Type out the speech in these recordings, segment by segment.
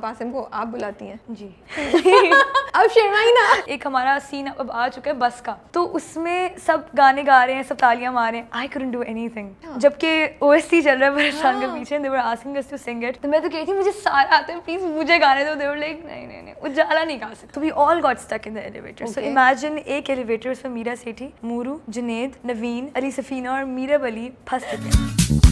आप आसिम को आप बुलाती हैं जी अब शर्मा ही ना एक हमारा सीन अब आ चुका है बस का तो उसमें सब गाने गा रहे हैं सब तालियां मार रहे हैं आई कुडंट डू एनीथिंग जबकि ओएसटी चल रहा है परेशान के हाँ। पीछे they were asking us to sing it तो मैं तो कह रही थी मुझे सारा आते हैं प्लीज मुझे गाने दो दे वर लाइक नहीं नहीं नहीं उजाला नहीं गा सकते तो we all got stuck in the elevator so imagine एक एलिवेटर उसमें मीरा सेठी मूरू जुनेद नवीन अली सफीना और मीरा बली फंस चुके हैं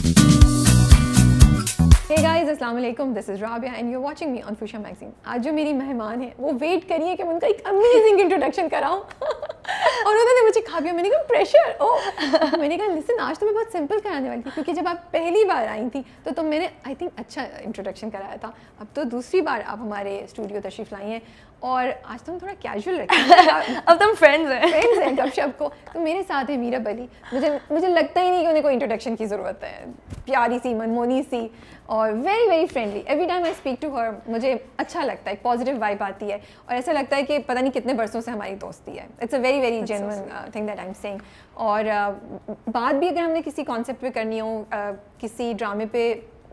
Hey guys, Assalamualaikum. This is Rabia and you're watching me on Fusha Magazine. आज जो मेरी मेहमान है वो वेट करिए कि मैं उनका एक अमेजिंग इंट्रोडक्शन कराऊं और उन्होंने तो मुझे खा पिया मैंने कहा प्रेशर ओ oh. मैंने कहा लिसन आज तो मैं बहुत सिंपल कराने वाली थी क्योंकि जब आप पहली बार आई थी तो तुम तो मैंने आई थिंक अच्छा इंट्रोडक्शन कराया था अब तो दूसरी बार आप हमारे स्टूडियो तशरीफ़ लाई हैं और आज तुम तो थोड़ा कैजुअल रखे अब तुम तो फ्रेंड्स हैं फ्रेंड्स हैं गपशप को तो मेरे साथ है मीरा बली मुझे मुझे लगता ही नहीं कि उन्हें कोई इंट्रोडक्शन की ज़रूरत है प्यारी सी मनमोनी सी और very very friendly every time I speak to her मुझे अच्छा लगता है एक पॉजिटिव वाइब आती है और ऐसा लगता है कि पता नहीं कितने बरसों से हमारी दोस्ती है it's a very very genuine thing that I am saying और uh, बात भी अगर हमने किसी कॉन्सेप्ट पे करनी हो uh, किसी ड्रामे पे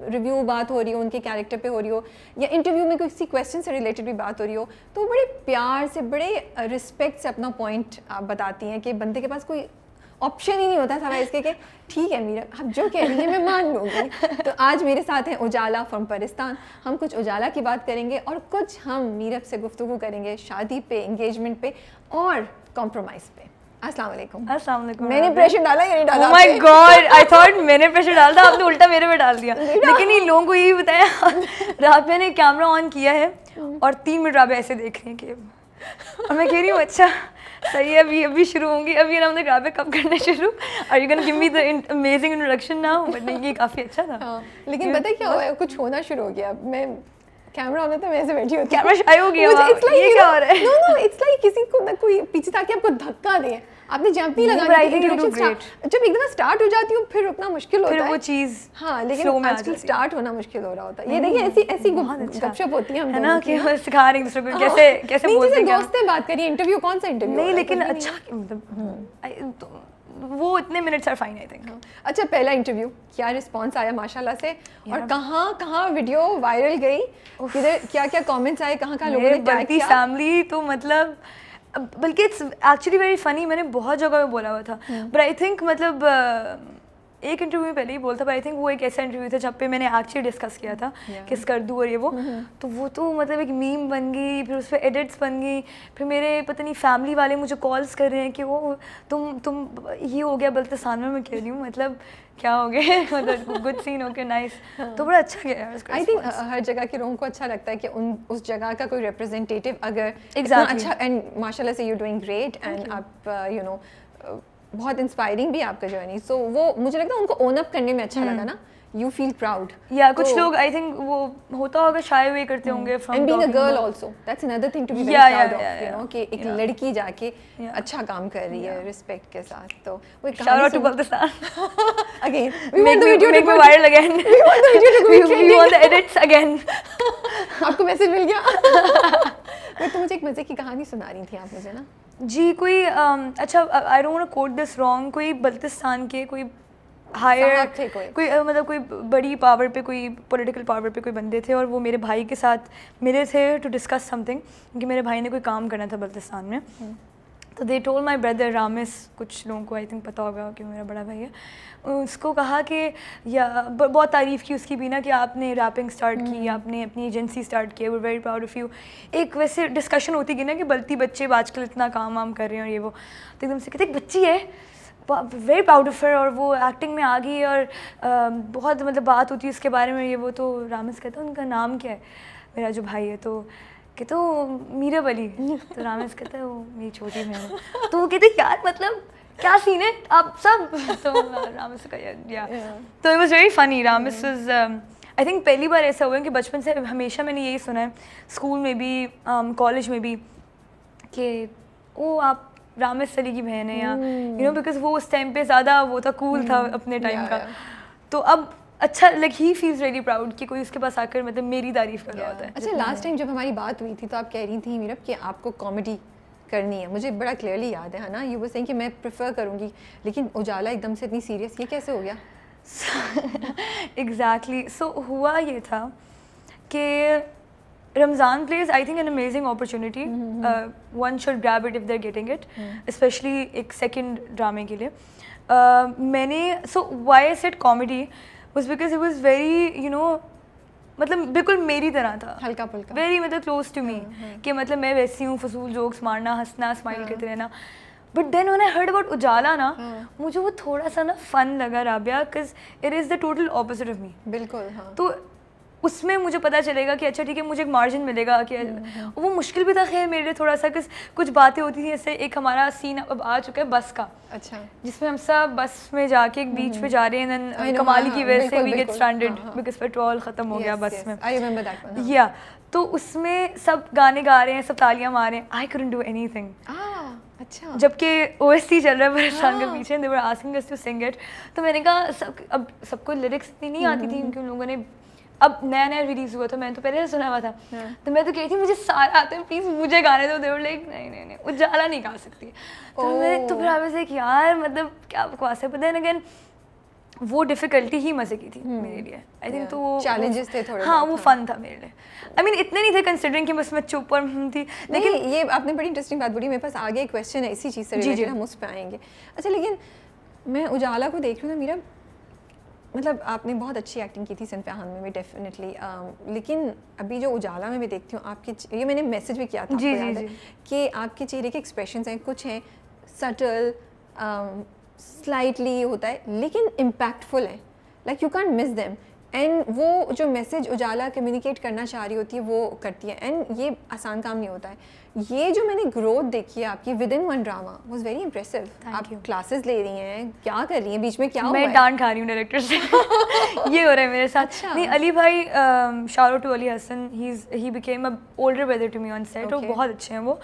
रिव्यू बात हो रही हो उनके कैरेक्टर पे हो रही हो या इंटरव्यू में किसी क्वेश्चन से रिलेटेड भी बात हो रही हो तो बड़े प्यार से बड़े रिस्पेक्ट से अपना पॉइंट आप बताती हैं कि बंदे के पास कोई ऑप्शन ही नहीं होता सवाई इसके कि ठीक है मीरा आप जो कह रही हैं मैं मान लूँगी तो आज मेरे साथ हैं उजाला फ्रॉम परिस्तान हम कुछ उजाला की बात करेंगे और कुछ हम मीरब से गुफ्तु करेंगे शादी पे इंगेजमेंट पे और कॉम्प्रोमाइज़ पे मैंने प्रेशर डाला या नहीं डाला माय गॉड आई थॉट मैंने प्रेशर डाला था आपने उल्टा मेरे पे डाल दिया लेकिन इन लोगों को यही बताया रात मैंने कैमरा ऑन किया है हम्म। और तीन मिनट आप ऐसे देख रहे हैं कि और मैं कह रही हूँ अच्छा सही है अभी अभी शुरू होंगी अभी ना हमने ग्राबे कब करने शुरू और you can give me the amazing introduction ना बट नहीं ये काफ़ी अच्छा था हाँ, लेकिन पता क्या हुआ कुछ होना शुरू हो गया मैं कैमरा ऑन था मैं ऐसे बैठी होती कैमरा शाई हो गया इट्स लाइक क्या हो रहा है नो नो इट्स लाइक किसी को ना कोई पीछे ताकि आपको धक्का दे आपने जंप नहीं लगाया जब एक दफा स्टार्ट हो जाती हूँ फिर रुकना मुश्किल होता है वो चीज हाँ लेकिन आजकल स्टार्ट होना मुश्किल हो रहा होता है ये hmm. देखिए ऐसी ऐसी अच्छा। गपशप होती है ना कि सिखा रहे दूसरे को हाँ। कैसे कैसे बोलते हैं दोस्त से बात करिए इंटरव्यू कौन सा इंटरव्यू नहीं लेकिन अच्छा मतलब hmm. तो वो इतने minutes are fine I think अच्छा पहला इंटरव्यू क्या रिस्पांस आया माशाल्लाह से yeah. और कहाँ कहाँ वीडियो वायरल गई किधर क्या क्या कमेंट्स आए कहाँ कहाँ लोगों ने टैग किया फैमिली तो मतलब बल्कि इट्स एक्चुअली वेरी फनी मैंने बहुत जगह में बोला हुआ था बट आई थिंक मतलब uh, एक इंटरव्यू में पहले ही बोलता था आई थिंक वो एक ऐसा इंटरव्यू था जब पे मैंने एक्चुअली डिस्कस किया था yeah. किस कर दूँ और ये वो mm-hmm. तो वो तो मतलब एक मीम बन गई फिर उस पर एडिट्स बन गई फिर मेरे पता नहीं फैमिली वाले मुझे कॉल्स कर रहे हैं कि वो तुम तुम ये हो गया बल्तिस्तान में रही हूँ मतलब क्या हो गया मतलब गुड सीन ओके नाइस तो बड़ा अच्छा गया आई थिंक हर जगह के लोगों को अच्छा लगता है कि उन उस जगह का कोई रिप्रेजेंटेटिव अगर एग्जाम अच्छा एंड माशाल्लाह से यू डूइंग ग्रेट एंड आप यू uh, नो uh, बहुत इंस्पायरिंग भी आपका जर्नी सो वो मुझे लगता है उनको ओन अप करने में अच्छा लगा हम्म. ना यू फील प्राउड या कुछ तो लोग आई थिंक वो होता होगा शाय हुए करते हम्म. होंगे from and being a girl also that's another thing to be proud of you know कि एक लड़की जाके अच्छा काम कर रही है रिस्पेक्ट के साथ तो वो एक shout to again we want the video to viral again we want the video to we want the edits again आपको मैसेज मिल गया मैं तो मुझे एक मजे की कहानी सुना रही थी आप मुझे ना जी कोई अच्छा I don't want quote this wrong कोई बल्तिस्तान के कोई हायर थे कोई कोई uh, मतलब कोई बड़ी पावर पे कोई पॉलिटिकल पावर पे कोई बंदे थे और वो मेरे भाई के साथ मिले थे टू डिस्कस समथिंग क्योंकि मेरे भाई ने कोई काम करना था बल्तिस्तान में हम्म। तो they told my brother Ramis कुछ लोगों को आई थिंक पता होगा कि मेरा बड़ा भाई है उसको कहा कि या बहुत तारीफ़ की उसकी भी ना कि आपने रैपिंग स्टार्ट की हम्म। आपने अपनी एजेंसी स्टार्ट की वो वेरी प्राउड ऑफ़ यू एक वैसे डिस्कशन होती गई ना कि बल्कि बच्चे आजकल इतना काम वाम कर रहे हैं और ये वो तो एकदम से कहते बच्ची है वेरी प्राउड ऑफ हर और वो एक्टिंग में आ गई और बहुत मतलब बात होती है उसके बारे में ये वो तो रामिस कहते हैं उनका नाम क्या है मेरा जो भाई है तो कहते तो मीरा बली तो रामेश कहता तो है वो मेरी छोटी बहन तो वो कहते यार मतलब क्या सीन है आप सब तो रामेश का या तो it was very funny Ramesh is I think पहली बार ऐसा हुआ है कि बचपन से हमेशा मैंने यही सुना है स्कूल में भी कॉलेज um, में भी कि वो आप रामेश सली की बहन है या यू नो बिकॉज वो उस टाइम पे ज़्यादा वो था कूल था hmm. अपने टाइम का तो अब अच्छा like he feels really proud कि कोई उसके पास आकर मतलब मेरी तारीफ कर रहा होता है अच्छा लास्ट टाइम जब हमारी बात हुई थी तो आप कह रही थी मीरब कि आपको कॉमेडी करनी है मुझे बड़ा क्लियरली याद है ना यू वो सेइंग कि मैं प्रेफर करूँगी लेकिन उजाला एकदम से इतनी सीरियस ये कैसे हो गया एग्जैक्टली सो हुआ ये था कि Ramzan plays I think an amazing opportunity one should grab it if they're getting it especially एक सेकेंड ड्रामे के लिए uh, मैंने so why set comedy was because it was very you know मतलब बिल्कुल मेरी तरह था हल्का फुल्का वेरी मतलब क्लोज टू मी कि मतलब मैं वैसी हूँ फसूल जोक्स मारना हंसना स्माइल हाँ। करते रहना बट देन उन्हें हर्ड अबाउट उजाला ना हाँ। मुझे वो थोड़ा सा ना फन लगा Rabia because it is the total opposite of me बिल्कुल हाँ. तो उसमें मुझे पता चलेगा कि अच्छा ठीक है मुझे एक मार्जिन मिलेगा कि हम्म। वो मुश्किल भी था खैर मेरे लिए थोड़ा सा किस कुछ बातें होती थी जैसे एक हमारा सीन अब आ चुका है बस का अच्छा जिसमें हम सब बस में जाके एक बीच हम्म। पे जा रहे हैं कमाली की हाँ, वजह से we get stranded because petrol खत्म हो गया बस में या हाँ। तो उसमें सब गाने गा रहे हैं सब तालियां मार रहे हैं I can't do anything अच्छा जबकि ओ एस सी चल रहा है के हाँ। पीछे they were asking to sing it तो मैंने कहा सब अब सबको लिरिक्स इतनी नहीं आती थी हम्म। क्योंकि उन लोगों ने अब नया नया रिलीज हुआ था मैंने तो पहले से सुना हुआ था yeah. हाँ। तो मैं तो कह रही थी मुझे सारा आते हैं प्लीज़ मुझे गाने दो देवर लाइक नहीं नहीं नहीं उजाला नहीं गा सकती oh. तो मैं तो फिर आप से यार मतलब क्या बकवास है बट अगेन वो डिफिकल्टी ही मजे की थी hmm. मेरे लिए आई थिंक yeah. तो वो चैलेंजेस थे थोड़े हाँ वो फन हाँ। था मेरे लिए आई मीन इतने नहीं थे कंसिडरिंग कि बस मैं चुप और हम्म थी लेकिन ये आपने बड़ी इंटरेस्टिंग बात बोली मेरे पास आगे क्वेश्चन है इसी चीज़ से हम उस पर आएंगे अच्छा लेकिन मैं उजाला को देख रही हूँ ना मेरा मतलब आपने बहुत अच्छी एक्टिंग की थी सिनफेहान में भी डेफिनेटली um, लेकिन अभी जो उजाला में भी देखती हूँ आपके ये मैंने मैसेज भी किया था जी, जी, जी. कि आपके चेहरे के एक्सप्रेशन हैं कुछ हैं सटल स्लाइटली um, होता है लेकिन इम्पैक्टफुल है like you can't miss them and वो जो मैसेज उजाला कम्युनिकेट करना चाह रही होती है वो करती है एंड ये आसान काम नहीं होता है ये जो मैंने ग्रोथ देखी है आपकी with in one drama was very impressive आप क्लासेस ले रही हैं क्या कर रही हैं बीच में क्या मैं डांट खा रही हूँ डायरेक्टर से ये हो रहा है मेरे साथ अच्छा। नहीं अली भाई Shahrukh to Ali Hassan he became a older brother to me on set और बहुत अच्छे हैं वो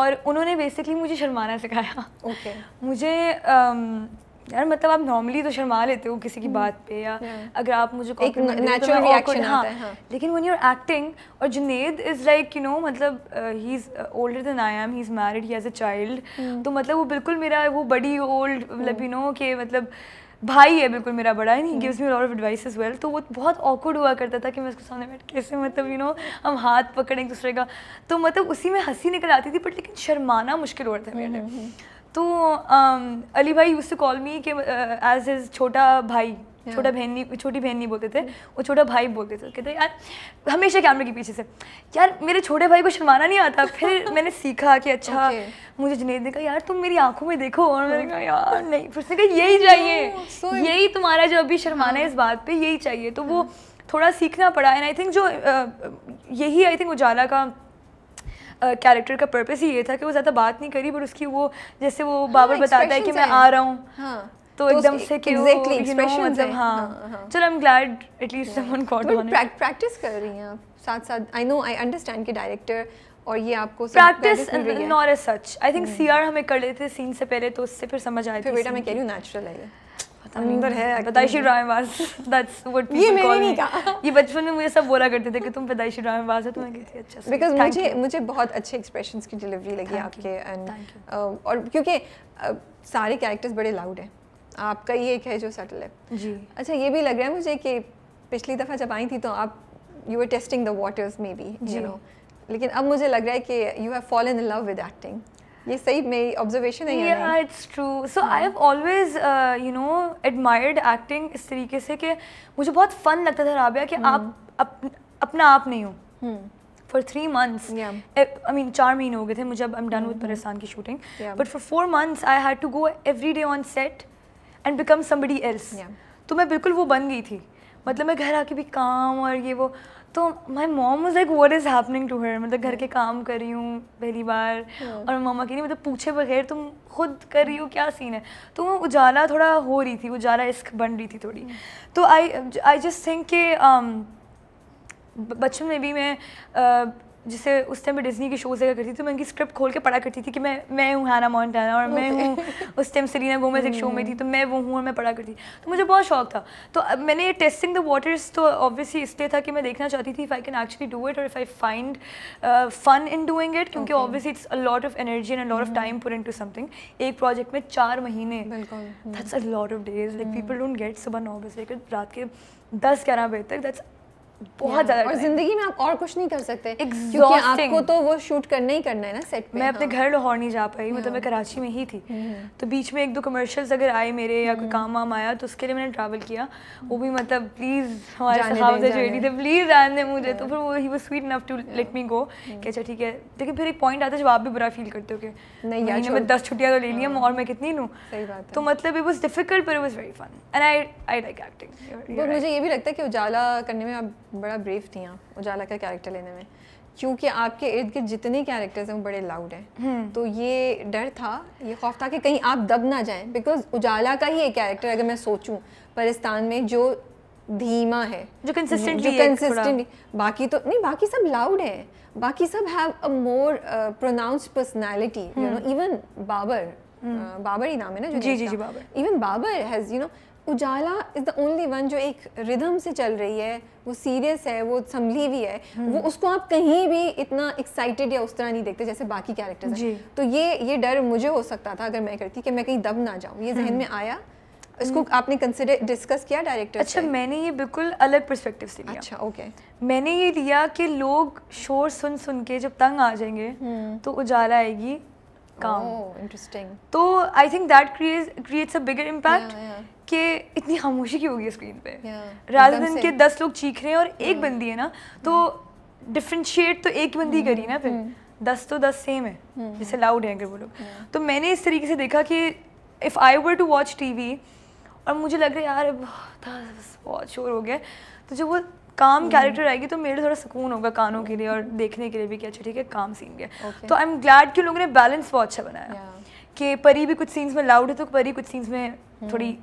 और उन्होंने बेसिकली मुझे शर्माना सिखाया okay. मुझे um, यार मतलब आप नॉर्मली तो शर्मा लेते हो किसी की हम्म। बात पे या अगर आप मुझे एक नेचुरल रिएक्शन तो हाँ, आता है हाँ. लेकिन व्हेन यू आर एक्टिंग और Junaid is like you know मतलब he is older than I am he is married he has a child तो मतलब वो बिल्कुल मेरा वो बड़ी ओल्ड मतलब यू नो के मतलब भाई है बिल्कुल मेरा बड़ा and he gives me lot of advice as well तो वो बहुत ऑकवर्ड हुआ करता था कि मैं उसके सामने बैठ कैसे मतलब यू नो हम हाथ पकड़ें एक दूसरे का तो मतलब उसी में हंसी निकल आती थी बट लेकिन शर्माना मुश्किल हो रहा था मेरे लिए हम्म, हम्म, तो um, अली भाई उससे कॉल मी के एज हिज छोटा भाई छोटा नहीं छोटी बहन नहीं बोलते थे वो छोटा भाई बोलते थे कहते यार हमेशा कैमरे के पीछे से यार मेरे छोटे भाई को शर्माना नहीं आता फिर मैंने सीखा कि अच्छा मुझे जुनेद ने कहा यार तुम मेरी आंखों में देखो और मैंने कहा यार नहीं फिर से कहा यही चाहिए यही तुम्हारा जो अभी शर्माना है हाँ। इस बात पर यही चाहिए तो वो हाँ। थोड़ा सीखना पड़ा एंड आई थिंक जो uh, यही आई थिंक उजाला का कैरेक्टर का पर्पस ही ये था कि वो ज़्यादा बात नहीं करी बट उसकी वो जैसे वो हाँ, बाबर बताता है कि मैं आ रहा हूँ हाँ। तो, तो एकदम से कि exactly, मतलब हाँ।, हाँ चलो I am glad at least someone got on it practice कर रही हैं साथ साथ आई नो आई अंडरस्टैंड कि डायरेक्टर और ये आपको practice not a such I think CR हमें कर लेते थे सीन से पहले तो उससे फिर समझ आई थी बेटा मैं कह रही हूँ नेचुरल है अंदर है पैदाइशी ड्रामेबाज दैट्स व्हाट ये मैंने नहीं कहा ये बचपन में मुझे सब बोला करते थे कि तुम पैदाइशी ड्रामेबाज हो तो मैं कहती अच्छा बिकॉज मुझे मुझे बहुत अच्छे एक्सप्रेशंस की डिलीवरी लगी आपके एंड um, और क्योंकि सारे कैरेक्टर्स बड़े लाउड हैं आपका ये एक है जो सटल है जी अच्छा ये भी लग रहा है मुझे कि पिछली दफ़ा जब आई थी तो आप you are testing the waters maybe you know लेकिन अब मुझे लग रहा है कि you have fall in love with acting ये सही मेरी ऑब्जर्वेशन है या it's true so I have always you know admired acting इस तरीके से कि मुझे बहुत फन लगता था राबिया कि हम्म। आप अप, अपना आप नहीं हो for three months I mean चार महीने हो गए थे मुझे अब आई एम डन विद परेशान की shooting but for four months I had to go every day on set and become somebody else तो मैं बिल्कुल वो बन गई थी मतलब मैं घर आके भी काम और ये वो तो my mom was like what is happening to her मतलब घर के hmm. काम कर रही हूँ पहली बार hmm. और मामा कह रही मतलब पूछे बगैर तुम खुद कर रही हो क्या सीन है तो वो उजाला थोड़ा हो रही थी उजाला इश्क बन रही थी थोड़ी hmm. तो आई आई जस्ट थिंक कि um, बचपन में भी मैं जिसे उस टाइम मैं डिज्नी के शोज देखा करती थी तो मैं उनकी स्क्रिप्ट खोल के पढ़ा करती थी कि मैं मैं हूँ हाना मॉन्टाना और मैं तो- हूँ उस टाइम सरीना गोमेज एक शो में थी तो मैं वो हूँ और मैं पढ़ा करती तो मुझे बहुत शौक था तो अब मैंने टेस्टिंग द वाटर्स तो ऑब्वियसली इसलिए था कि मैं देखना चाहती थी if I can actually do it और if I find fun in doing it क्योंकि obviously it's a lot of energy and a lot of time put into something एक प्रोजेक्ट में चार महीने that's a lot of days like people don't get सुबह नौ बजे रात के दस ग्यारह बजे तक दैट्स बहुत ज्यादा और जिंदगी में आप और कुछ नहीं कर सकते क्योंकि आपको तो वो शूट करना ही करना है ना सेट पे मैं अपने हाँ। घर लाहौर नहीं जा पाई मतलब मैं कराची में ही थी mm-hmm। तो बीच में एक दो कमर्शियल्स अगर आए मेरे या कोई mm-hmm। काम वाम आया तो उसके लिए मैंने ट्रैवल किया वो भी मतलब प्लीज़ हमारे सहाब से जुड़ी थे प्लीज़ आने मुझे तो फिर वो ही वो sweet enough to let me go कि अच्छा ठीक है लेकिन फिर एक पॉइंट आता है जब आप भी बुरा फील करते हो कि नहीं यार मैं दस छुट्टियाँ तो ले ली हाँ। और मैं कितनी लूँ तो मतलब इट वॉज डिफिकल्ट पर it was very fun and I I like acting मुझे ये भी लगता है कि उजाला करने में आप बड़ा ब्रेव थी आप उजाला का कैरेक्टर लेने में क्योंकि आपके इर्द गिर्द जितने कैरेक्टर्स हैं वो बड़े लाउड हैं हम्म। तो ये डर था ये खौफ था कि कहीं आप दब ना जाएं बिकॉज उजाला का ही एक कैरेक्टर अगर मैं सोचूं परिस्तान में जो धीमा है जो कंसिस्टेंटली जो कंसिस्टेंटली बाकी तो नहीं बाकी सब लाउड हैं बाकी सब uh, have hmm. Hmm. A more pronounced personality you know even Babar Babar ही नाम है ना जो जी जी जी Babar even Babar has you know Ujala is the only one जो एक रिदम से चल रही है वो सीरियस है वो संभली भी है हम्म। वो उसको आप कहीं भी इतना एक्साइटेड या उस तरह नहीं देखते जैसे बाकी कैरेक्टर्स तो ये ये डर मुझे हो सकता था अगर मैं करती कि मैं कहीं दब ना जाऊँ ये जहन हम्म। में आया इसको हम्म। आपने कंसिडर डिस्कस किया डायरेक्टर अच्छा से? मैंने ये बिल्कुल अलग परस्पेक्टिव से लिया अच्छा ओके मैंने ये लिया कि लोग शोर सुन सुन के जब तंग आ जाएंगे तो उजाला आएगी काम इंटरेस्टिंग oh, तो I think that creates a bigger impact कि इतनी खामोशी की होगी स्क्रीन पे रादर देन के दस लोग चीख रहे हैं और एक hmm. बंदी है ना तो डिफ्रेंशिएट hmm. तो एक बंदी hmm. करी ना फिर दस तो दस सेम है जैसे लाउड है अगर वो लोग तो मैंने इस तरीके से देखा कि if I were to watch T V और मुझे लग रहा है यार बहुत शोर हो गया तो जब वो काम कैरेक्टर आएगी तो मेरे थोड़ा सुकून होगा कानों के लिए और देखने के लिए भी कि अच्छा ठीक है काम सीन गया तो आई एम ग्लैड कि लोगों ने बैलेंस बहुत अच्छा बनाया कि परी भी कुछ सीन्स में लाउड है तो परी कुछ सीन्स में थोड़ी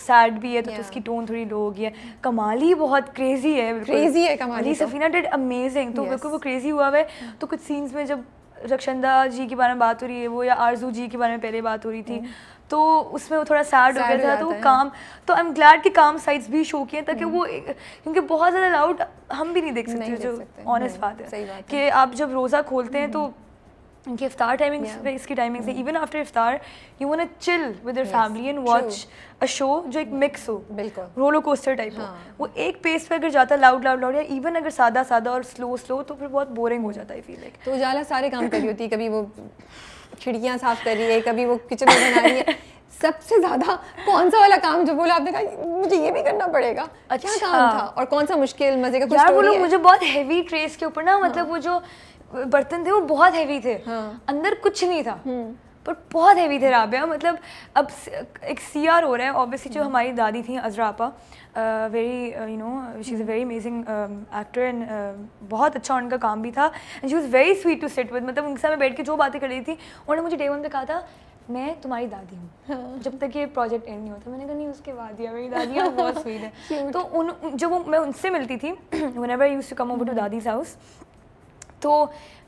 सैड भी है तो, तो yeah. तो उसकी टोन थोड़ी लो होगी है कमाली बहुत क्रेजी है क्रेजी है कमाली तो। सफीना डिड अमेजिंग तो बिल्कुल वो क्रेजी हुआ है तो कुछ सीन्स में जब रक्षंदा जी के बारे में बात हो रही है वो या आरजू जी के बारे में पहले बात हो रही थी mm. तो उसमें वो थोड़ा सैड हो गया था तो, तो mm. वो काम तो आई एम ग्लैड कि काम साइड्स भी शो किए ताकि वो क्योंकि बहुत ज़्यादा लाउड हम भी नहीं देख सकते जो ऑनेस्ट बात है कि आप जब रोज़ा खोलते हैं तो इनकी इफ्तार टाइमिंग yeah. इसकी टाइमिंग से even after iftar you want to chill with your family and watch a show जो एक मिक्स हो बिल्कुल रोलो कोस्टर टाइप हाँ. हो वो एक पेस पे अगर जाता लाउड लाउड लाउड या इवन अगर सादा सादा और स्लो स्लो तो फिर बहुत बोरिंग हो जाता है फील लाइक तो उजाला सारे काम कर रही होती है कभी वो खिड़कियाँ साफ कर रही है कभी वो किचन में बना रही है सबसे ज्यादा कौन सा वाला काम जो बोला आपने कहा मुझे ये भी करना पड़ेगा अच्छा काम था और कौन सा मुश्किल मजे का यार वो लोग मुझे बहुत हेवी ट्रेस के ऊपर ना मतलब हाँ। वो जो बर्तन थे वो बहुत हैवी थे हाँ। अंदर कुछ नहीं था हम्म। पर बहुत हैवी थे राबिया मतलब अब एक सी आर हो रहा है ऑब्वियसली जो हम्म। हमारी दादी थी अजरापा very you know she is a very amazing actor and बहुत अच्छा उनका काम भी था and she was very sweet to sit with मतलब उनके साथ मैं बैठ के जो बातें कर रही थी उन्होंने मुझे डे वन पे कहा था मैं तुम्हारी दादी हूँ हाँ। जब तक ये प्रोजेक्ट एंड नहीं होता मैंने कहा नहीं उसके बाद ही मेरी दादी बहुत स्वीट है तो उन जब वो मैं उनसे मिलती थी whenever use to come over to dadi's house तो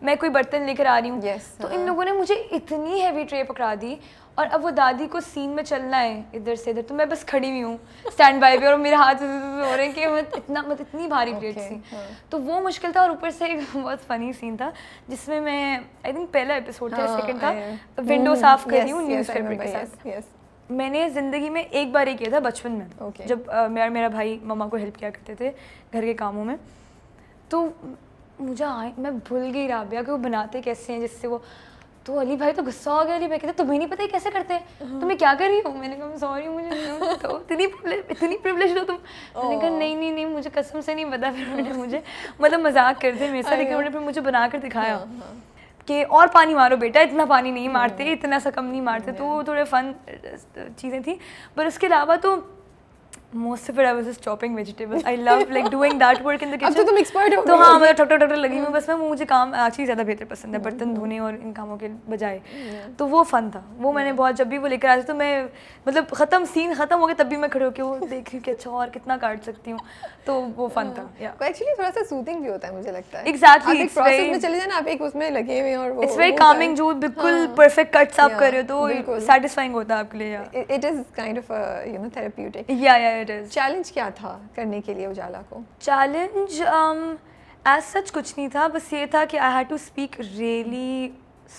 मैं कोई बर्तन लेकर आ रही हूँ yes, तो इन हाँ। लोगों ने मुझे इतनी हैवी ट्रे पकड़ा दी और अब वो दादी को सीन में चलना है इधर से इधर तो मैं बस खड़ी हुई हूँ स्टैंड बाय पे और मेरे हाथ हो रहे हैं कि मत इतना मत मतलब इतनी भारी प्लेट okay, थी हाँ. तो वो मुश्किल था और ऊपर से एक बहुत फनी सीन था जिसमें मैं आई थिंक पहला एपिसोड था सेकंड हाँ, था विंडो mm, साफ कर रही हूँ न्यूज़ पेपर के साथ मैंने ज़िंदगी में एक बार ही किया था बचपन में जब मैं मेरा मेरा भाई मम्मा को हेल्प किया करते थे घर के कामों में तो मुझे आए मैं भूल गई राबिया कि वो बनाते कैसे हैं जिससे वो तो अली भाई तो गुस्सा हो गया अली भाई कहते तुम्हें नहीं पता ही कैसे करते हैं हाँ। तो मैं क्या कर रही हूँ मैंने कहा सॉरी मुझे इतनी इतनी प्रिवलेज हो तुम मैंने कहा नहीं नहीं नहीं मुझे कसम से नहीं पता फिर उन्होंने मुझे मतलब मजाक कर दिया मेरे साथ लेकिन उन्होंने फिर मुझे बना कर दिखाया हाँ, हाँ। कि और पानी मारो बेटा इतना पानी नहीं मारते इतना सा कम नहीं मारते तो थोड़े फन चीज़ें थी पर उसके अलावा तो most of it I was just chopping vegetables. I love like doing that work in the kitchen. अब तो तुम expert हो तो हाँ मतलब टक टक टक टक लगी हूँ बस मैं मुझे काम एक्चुअली ज़्यादा बेहतर पसंद है बर्तन धोने और इन कामों के बजाय तो वो fun था वो मैंने बहुत जब भी वो लेकर आया तो मैं मतलब ख़त्म scene ख़त्म हो गया तब भी मैं खड़े होके वो देख रही कि अच्छा और कितना काट सकती हूँ तो वो fun था Actually थोड़ा सा soothing भी होता है मुझे लगता है Exactly. आप एक process में चले जाना आप एक उसमें लगे हुए और वो. It's very calming जो बिल्कुल perfect cuts आप कर रहे हो तो satisfying होता है आपके लिए It is kind of a you know therapeutic. Yeah yeah it is challenge क्या था करने के लिए उजाला को चैलेंज एज सच कुछ नहीं था बस ये था कि I had to speak really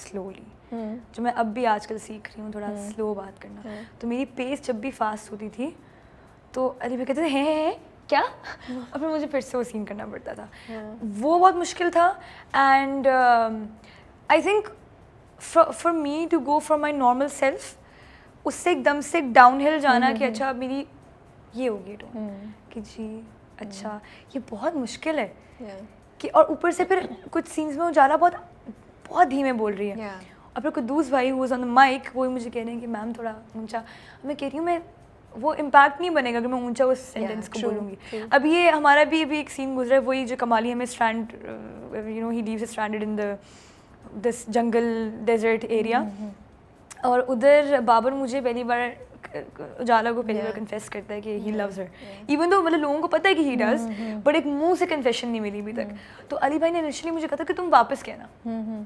slowly जो मैं अब भी आजकल सीख रही हूँ थोड़ा hmm. हम्म। स्लो बात करना hmm. तो मेरी पेस जब भी फास्ट होती थी तो अरे भाई कहते थे हैं है, क्या hmm. और फिर मुझे फिर से वो सीन करना पड़ता था हम्म। वो बहुत मुश्किल था and I think for me to go for my normal self उससे एकदम से डाउन हिल जाना कि अच्छा मेरी ये होगी टोन hmm. हम्म। कि जी अच्छा hmm. ये बहुत मुश्किल है yeah. कि और ऊपर से फिर कुछ सीन्स में वो जाना बहुत बहुत धीमे बोल रही है yeah. और फिर कुदूस भाई हुज ऑन द माइक वो मुझे कह रहे हैं कि मैम थोड़ा ऊंचा मैं कह रही हूँ मैं वो इम्पैक्ट नहीं बनेगा अगर मैं ऊंचा उस सेंटेंस yeah, को बोलूँगी अब ये हमारा भी अभी एक सीन गुजरा है वही जो कमाली हमें stand you know he leaves stranded in the this jungle desert area और उधर बाबर मुझे पहली बार उजाला को पेनी बार कन्फेस करता है कि he loves her even though मतलब लोगों को पता है कि ही डज बट एक मुंह से कन्फेशन नहीं मिली अभी तक mm-hmm. तो अली भाई ने इनिशियली मुझे कहा था कि तुम वापस कहना mm-hmm.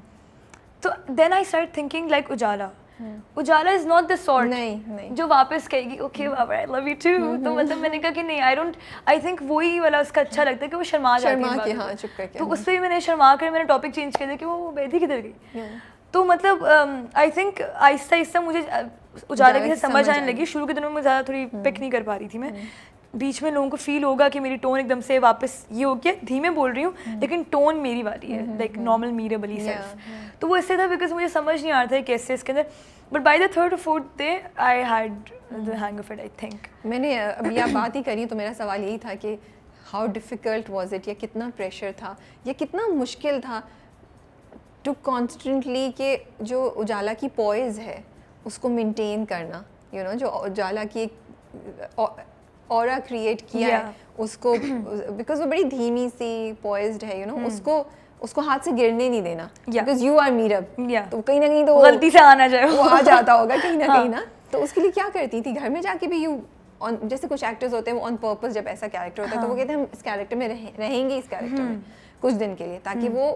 तो then I start thinking like Ujala mm-hmm. Ujala is not the sort नहीं नहीं जो वापस कहेगी okay baba I love you too तो मतलब मैंने कहा कि नहीं आई डोंट आई थिंक वही वाला उसका अच्छा लगता है कि वो शर्मा जाती है शर्मा के हां चुप करके तो उससे भी मैंने शर्मा कर मैंने टॉपिक चेंज कर दिया कि वो बेदी किधर गई तो मतलब आई um, थिंक आहिस्ता आहिस्ता मुझे उजाले की समझ आने लगी शुरू के दिनों में ज़्यादा थोड़ी पिक हम्म। नहीं कर पा रही थी मैं हम्म। बीच में लोगों को फील होगा कि मेरी टोन एकदम से वापस ये हो गया धीमे बोल रही हूँ हम्म। लेकिन टोन मेरी वाली है like normal more bubbly self तो वो इससे था बिकॉज मुझे समझ नहीं आ रहा था कैसे इसके अंदर but by the third fourth day I had the hang of it I think मैंने अभी आप बात ही करी तो मेरा सवाल यही था कि हाउ डिफ़िकल्ट वॉज इट या कितना प्रेशर था या कितना मुश्किल था टू कॉन्स्टेंटली के जो उजाला की पॉइज़ है उसको मेंटेन करना यू you नो know, जो उजाला की एक और क्रिएट किया yeah. है उसको बिकॉज वो बड़ी धीमी सी पॉइज्ड है you you know know, hmm. उसको उसको हाथ से गिरने नहीं देना बिकॉज यू आर मीरब तो कहीं ना कहीं तो गलती से आना जाए वो आ जाता होगा कहीं ना हाँ। कहीं ना तो उसके लिए क्या करती थी घर में जाके भी यू ऑन जैसे कुछ एक्टर्स होते हैं वो ऑन पर्पज जब ऐसा कैरेक्टर होता है हाँ. तो वो हाँ। कहते हैं हम इस कैरेक्टर में रहेंगे इस कैरेक्टर hmm. में कुछ दिन के लिए ताकि hmm. वो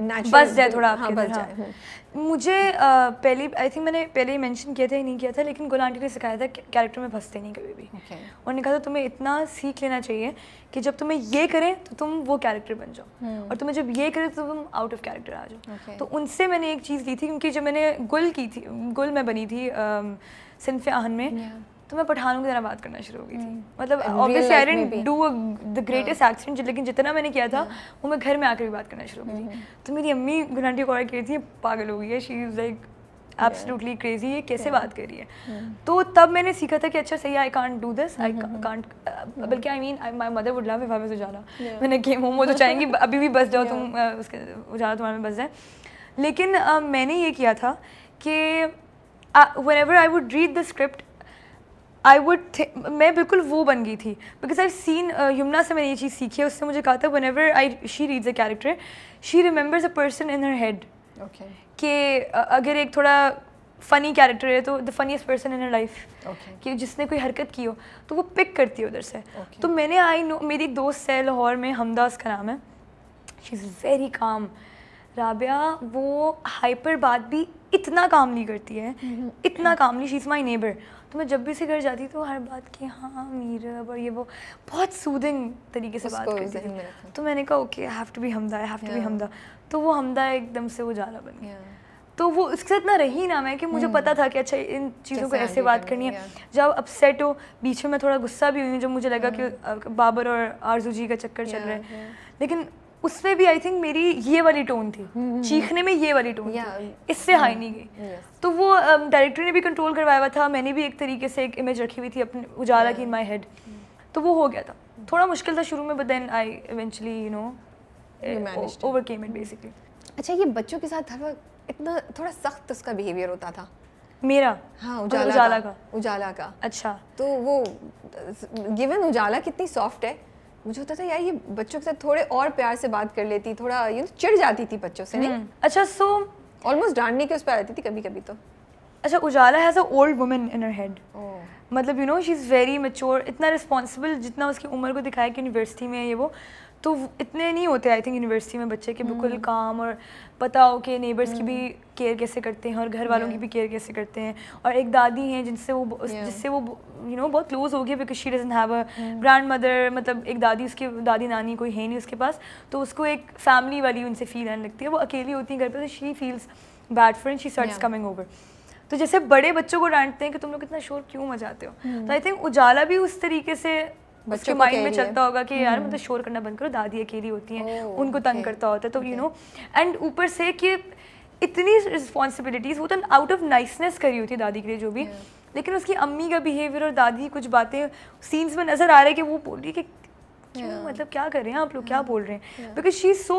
बस जाए थोड़ा हाँ, बस हाँ। जाए मुझे पहले आई थिंक मैंने पहले ही मेंशन किया था ही नहीं किया था लेकिन गुल आंटी ने सिखाया था कैरेक्टर में फंसते नहीं कभी भी okay. उन्होंने कहा था तुम्हें इतना सीख लेना चाहिए कि जब तुम्हें ये करें तो तुम वो कैरेक्टर बन जाओ hmm. और तुम्हें जब ये करें तो तुम आउट ऑफ कैरेक्टर आ जाओ okay. तो उनसे मैंने एक चीज़ ली थी क्योंकि जब मैंने गुल की थी गुल मैं बनी थी सिनफ आहन में तो मैं पठानों की तरह बात करना शुरू हो गई थी hmm. मतलब obviously I didn't do the greatest accident लेकिन जितना मैंने किया था hmm. वो मैं घर में आकर भी बात करना शुरू हो गई थी तो मेरी अम्मी गुनाटी कॉल की थी पागल हो गई है she is like absolutely crazy ये कैसे बात कर रही है hmm. तो तब मैंने सीखा था कि अच्छा सही I can't do this I can't बल्कि I mean my mother would love if I मैंने गेम होम वो तो चाहेंगी अभी भी बस जाओ तुम uh, उसके उजाला तुम्हारे में बस जाए लेकिन uh, मैंने ये किया था कि whenever I would read the script I would मैं बिल्कुल वो बन गई थी बिकॉज आई सीन यमुना से मैंने ये चीज़ सीखी है उससे मुझे कहा था whenever I she reads a character she remembers a person in her head कि अगर एक थोड़ा फ़नी कैरेक्टर है तो the funniest person in her life कि जिसने कोई हरकत की हो तो वो पिक करती है उधर से okay. तो मैंने आई नो मेरी दोस्त है लाहौर में हमदास का नाम है she is very calm Rabia वो हाइपर बात भी इतना काम नहीं करती है mm -hmm. इतना काम नहीं शी इज़ माई नेबर तो मैं जब भी से घर जाती तो हर बात की हाँ मीरब और ये वो बहुत सूदिंग तरीके से बात करती थी तो मैंने कहा okay I have to be Hamda I have to be Hamda तो वो हमदा एकदम से वो जाला बन गया तो वो उसके साथ ना रही ना मैं कि मुझे hmm. पता था कि अच्छा इन चीज़ों को ऐसे बात करनी है जब अपसेट हो बीच में मैं थोड़ा गुस्सा भी हुई हूँ जब मुझे लगा कि hmm. बाबर और आरजू जी का चक्कर चल रहा है लेकिन उसमें भी आई थिंक मेरी ये वाली टोन थी हम्म, हम्म, चीखने में ये वाली टोन yeah. इससे हाई नहीं गई तो वो डायरेक्टर um, ने भी कंट्रोल करवाया हुआ था मैंने भी एक तरीके से एक इमेज रखी हुई थी अपने उजाला की इन माई हेड तो वो हो गया था mm. थोड़ा मुश्किल था शुरू में but then I eventually you know came it basically अच्छा ये बच्चों के साथ हर इतना थोड़ा सख्त उसका बिहेवियर होता था मेरा हाँ उजाला, उजाला का, का उजाला का अच्छा तो वो गिवन उजाला कितनी सॉफ्ट है मुझे होता था यार ये बच्चों के साथ थोड़े और प्यार से बात कर लेती थोड़ा यू नो तो चिढ़ जाती थी बच्चों से नहीं हम्म। अच्छा सो ऑलमोस्ट डांटने के उस पर आ जाती थी कभी कभी तो अच्छा Ujala has a old women in her head मतलब you know she is very mature इतना रिस्पॉन्सिबल जितना उसकी उम्र को दिखाया कि यूनिवर्सिटी में ये वो तो इतने नहीं होते आई थिंक यूनिवर्सिटी में बच्चे के बिल्कुल हम्म। काम और पता हो कि नेबर्स की भी केयर हम्म। कैसे करते हैं और घर वालों की भी केयर कैसे करते हैं और एक दादी हैं जिनसे वो जिससे वो यू नो बहुत क्लोज हो गया because she doesn't have a grandmother मतलब एक दादी उसके दादी नानी कोई है नहीं उसके पास तो उसको एक फैमिली वाली उनसे फील आने लगती है वो अकेली होती है घर पर तो she feels bad friend she starts coming over तो जैसे बड़े बच्चों को डांटते हैं कि तुम लोग इतना शोर क्यों मचाते हो हम्म। तो आई थिंक उजाला भी उस तरीके से उसके माइंड में चलता होगा कि यार मतलब हम्म। शोर करना बंद करो दादी अकेली होती हैं उनको तंग करता होता है तो यू नो एंड ऊपर से कि इतनी रिस्पॉन्सिबिलिटीज वो तो आउट ऑफ नाइसनेस करी होती है दादी के लिए जो भी लेकिन उसकी अम्मी का बिहेवियर और दादी कुछ बातें सीन्स में नज़र आ रहा है कि वो बोल रही है कि क्यों मतलब क्या कर रहे हैं आप लोग क्या बोल रहे हैं because she is so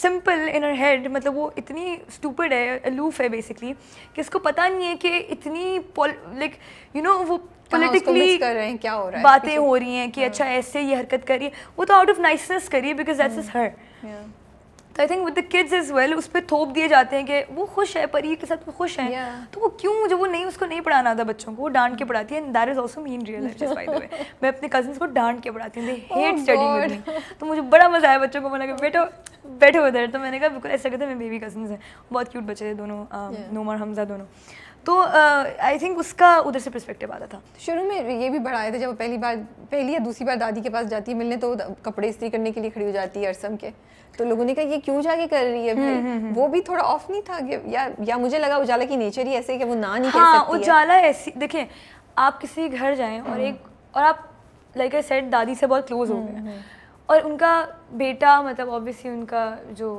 simple in her head मतलब वो इतनी स्टूपड है अलूफ है बेसिकली कि उसको पता नहीं है कि इतनी लाइक यू नो वो पोलिटिकली कर रहे हैं क्या हो रहा है बातें हो रही हैं कि हाँ। अच्छा ऐसे ये हरकत करिए वो तो आउट ऑफ नाइसनेस करिए बिकॉज दैट इज हर तो I think with the kids is well उस पर थोप दिए जाते हैं कि वो खुश है परी के साथ वो खुश है yeah. तो वो क्यों मुझे वो नहीं उसको नहीं पढ़ाना था बच्चों को वो डांट के पढ़ाती है that is also mean real मैं अपने कजन को डांट के पढ़ाती हूँ हेट स्टडी में तो मुझे बड़ा मजा आया बच्चों को बोला कि बेटो बैठे उधर तो मैंने कहा बिल्कुल ऐसा कहते हैं मेरे बेबी कजन है बहुत क्यूट बच्चे थे दोनों um, नोमर हमजा दोनों तो आई uh, थिंक उसका उधर से परस्पेक्टिव आता था शुरू में ये भी बढ़ाए था जब पहली बार पहली या दूसरी बार दादी के पास जाती है मिलने तो कपड़े इस्त्री करने के लिए खड़ी हो जाती है अरसम के तो लोगों ने कहा ये क्यों जाके कर रही है हम्म, भाई हम्म, वो हम्म। भी थोड़ा ऑफ नहीं था या या मुझे लगा उजाला की नेचर ही ऐसे कि वो ना नहीं हाँ, कह सकती उजाला ऐसी देखें आप किसी घर जाएँ और एक और आप लाइक आई सेड दादी से बहुत क्लोज हो गए और उनका बेटा मतलब ऑब्वियसली उनका जो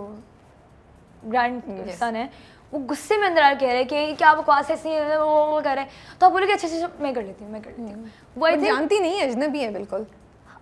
ग्रैंड सन है वो गुस्से में अंदर आ कह रहे कि क्या बकवास है ऐसी वो कर रहे तो आप बोले कि अच्छे से मैं कर लेती हूँ मैं कर लेती हूँ हम्म। वो जानती नहीं है अजनबी है बिल्कुल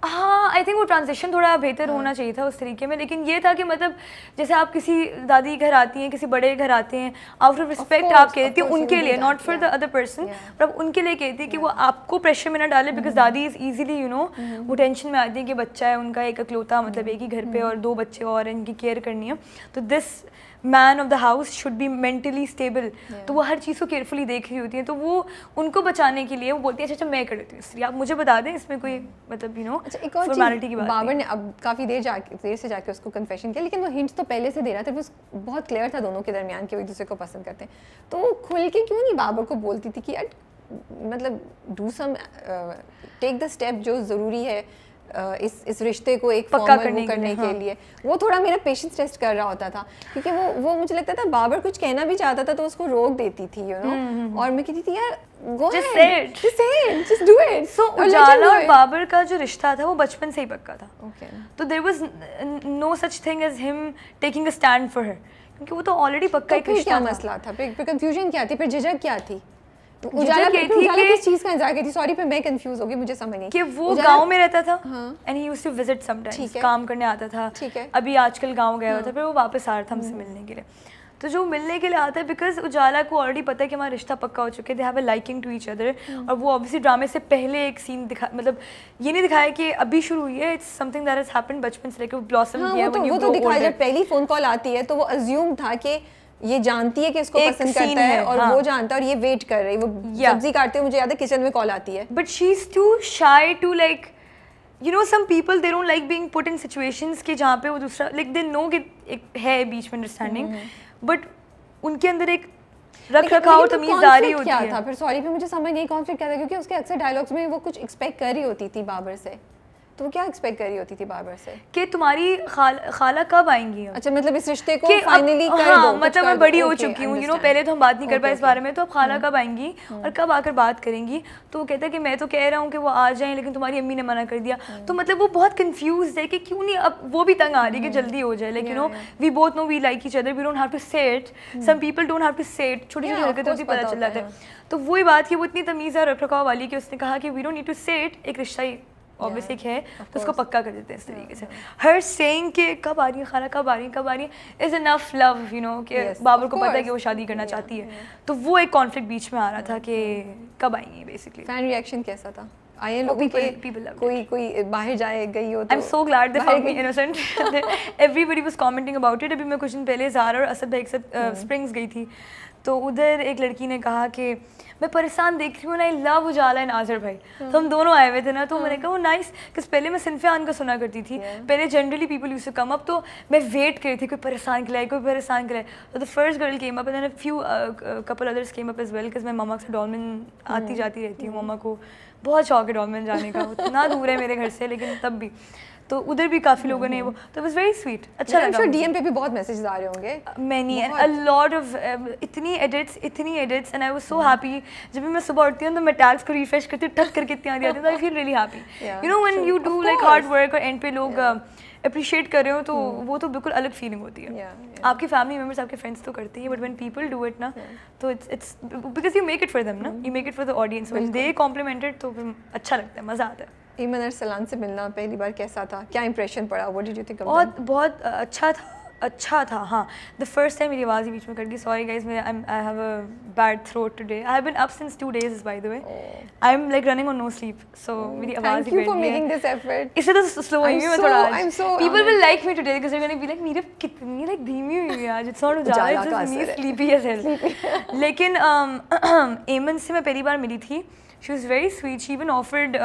हाँ आई थिंक वो ट्रांजेक्शन थोड़ा बेहतर हाँ. होना चाहिए था उस तरीके में लेकिन ये था कि मतलब जैसे आप किसी दादी घर आती हैं किसी बड़े घर आते हैं आउट ऑफ रिस्पेक्ट आप कहती हैं उनके लिए not for the other person पर आप उनके लिए कहती है कि वो आपको प्रेशर में ना डाले because dadi is easily you know वो टेंशन में आती है कि बच्चा है उनका एक अकलौता मतलब mm-hmm। एक ही घर पर mm-hmm। और दो बच्चे और इनकी केयर करनी है तो this man of the house should be mentally stable तो वो हर चीज़ को केयरफुली देख रही होती है तो वो उनको बचाने के लिए वो बोलती है अच्छा अच्छा मैं कर देती हूँ इसलिए आप मुझे बता दें इसमें कोई mm। मतलब यू नो अच्छा एक और फॉर्मेलिटी की बात बाबर ने अब काफ़ी देर जाके देर से जाके उसको कन्फेशन किया लेकिन वो हिंट्स तो पहले से दे रहा था बस बहुत क्लियर था दोनों के दरमियान कि एक दूसरे को पसंद करते हैं तो वो खुल के क्यों नहीं बाबर को बोलती थी कि यार मतलब do some take the step जो ज़रूरी है इस इस रिश्ते को एक पक्का करने, करने के, हाँ। के लिए वो थोड़ा मेरा पेशेंस टेस्ट कर रहा होता था क्योंकि वो वो मुझे लगता था बाबर कुछ कहना भी चाहता था तो उसको रोक देती थी you you know know? Hmm, hmm. और मैं कहती थी यार go just it just it just do it so Ujala और बाबर का जो रिश्ता था वो बचपन से ही पक्का था ओके तो there was no such thing as him taking a stand for her क्योंकि वो तो ऑलरेडी पक्का तो ही क्या मसला था फिर कंफ्यूजन क्या थी फिर झिझक क्या थी तो उजाला पे थी उजाला किस चीज का इंतजार सॉरी मैं कंफ्यूज हो गई मुझे समझ नहीं कि वो गांव में रहता था and he used to visit sometimes काम करने आता था ठीक है अभी आजकल गांव गया हुआ था हाँ। फिर वो वापस आ रहा था हमसे हम्म। मिलने के लिए तो जो मिलने के लिए आता है बिकॉज उजाला को ऑलरेडी पता है कि हमारा रिश्ता पक्का हो चुके they have a liking to each other और वो ऑब्वियसली ड्रामे से पहले एक सीन दिखा मतलब ये नहीं दिखाया कि अभी शुरू हुई है it's something that has happened बचपन से लेके वो ब्लॉसम हाँ, किया वो तो, तो दिखाया जब पहली फोन कॉल आती है तो वो अज्यूम था कि ये जानती है कि इसको पसंद करता है, है और हाँ. वो जानता है और ये वेट कर रही है वो yeah. सब्जी काटते हुए मुझे याद है किचन में कॉल आती है but she is too shy to like you know some people they don't like being put in situations के जहाँ पे वो दूसरा लाइक दे नो कि एक है बीच में अंडरस्टैंडिंग हम्म। बट उनके अंदर एक रख रखाव तमीजदारी होती है था फिर सॉरी मुझे समझ नहीं कॉन्फ्लिक्ट क्या था क्योंकि उसके अक्सर डायलॉग्स में वो कुछ एक्सपेक्ट कर रही होती थी बाबर से तो क्या एक्सपेक्ट कर रही होती थी बार बार से कि तुम्हारी खाल, खाला कब आएंगी अच्छा मतलब इस रिश्ते को फाइनली कर हाँ, दो मतलब मैं बड़ी हो चुकी हूँ यू नो पहले तो हम बात नहीं कर पाए इस बारे में तो अब खाला हम्म। कब आएंगी हम्म। और कब आकर बात करेंगी तो वो कहता है कि मैं तो कह रहा हूँ कि वो आ जाएं लेकिन तुम्हारी अम्मी ने मना कर दिया हम्म। तो मतलब वो बहुत कंफ्यूज है कि क्यों नहीं अब वो भी तंग आ रही है कि जल्दी हो जाए लेकिन no we both know we like each other we don't have to some people don't have to set छोटी छोटी हरकतों से पता चल जाता है तो वही बात कि वो इतनी तमीज़ और रख वाली कि उसने कहा कि we don't need to set एक रिश्ता ही ऑब्वियसली है तो उसको पक्का कर देते हैं इस तरीके से हर सेंग के कब आ रही है खाना कब आ रही है कब आ रही है is enough love you know कि बाबर को पता है कि वो शादी करना चाहती है तो वो एक कॉन्फ्लिक्ट बीच में आ रहा था mm-hmm. कि कब आएंगी बेसिकली फैन रिएक्शन कैसा था आए लोगों के कोई कोई बाहर जाए गई हो तो I am so glad they found me innocent everybody was commenting about it अभी मैं कुछ दिन पहले ज़ारा और असद भाई के साथ स्प्रिंग्स गई थी तो उधर एक लड़की ने कहा कि मैं परेशान देख रही हूँ ना लव उजाला एंड आजर भाई हम्म। तो हम दोनों आए हुए थे ना तो मैंने हम्म। कहा वो नाइस किस पहले मैं सिनफियान का सुना करती थी पहले जनरली पीपल यूज से कम अप तो मैं वेट कर रही थी कोई परेशान खिलाए कोई परेशान खिलाए तो the first girl came up and few couple others came up as well because मैं मामा से डॉलमिन आती जाती रहती हूँ मामा को बहुत शौक है डॉलमिन जाने का उतना दूर है मेरे घर से लेकिन तब भी तो उधर भी काफ़ी लोगों ने वो तो वाज वेरी स्वीट अच्छा लगा sure डीएम पे भी बहुत मैसेजेस आ रहे होंगे many and a lot of इतनी एडिट्स इतनी edits and I was so happy जब भी मैं सुबह उठती हूं तो मैं टैग्स को रिफ्रेश करती हूं टक करके इतनी आ आती आती I feel really happy you know when you do like hard work और एंड पे लोग अप्रिशिएट uh, कर रहे हो तो hmm. वो तो बिल्कुल अलग फीलिंग होती है आपकी फैमिली मेम्बर्स आपके फ्रेंड्स तो करते हैं but when people do it ना तो it's it's because you make it for them ना you make it for the audience when they complimented तो अच्छा लगता है मज़ा आता है ईमन अरसलान से मिलना पहली बार कैसा था क्या इंप्रेशन पड़ा वो डिड यू थिंक बहुत बहुत अच्छा था अच्छा था हाँ द फर्स्ट टाइम मेरी आवाज़ ही बीच में कट गई सॉरी गाइज मेरा I have a bad throat today I have been up since two days by the way I am like running on no sleep so मेरी आवाज ही फॉर मेकिंग दिस एफर्ट इससे तो slow हुई मैं थोड़ा I am so people will like me today because they gonna be like मेरे कितनी लाइक धीमी हुई है आज इट्स नॉट ज्यादा just me sleepy as hell लेकिन एमन um, से मैं पहली बार मिली थी she was very sweet she even offered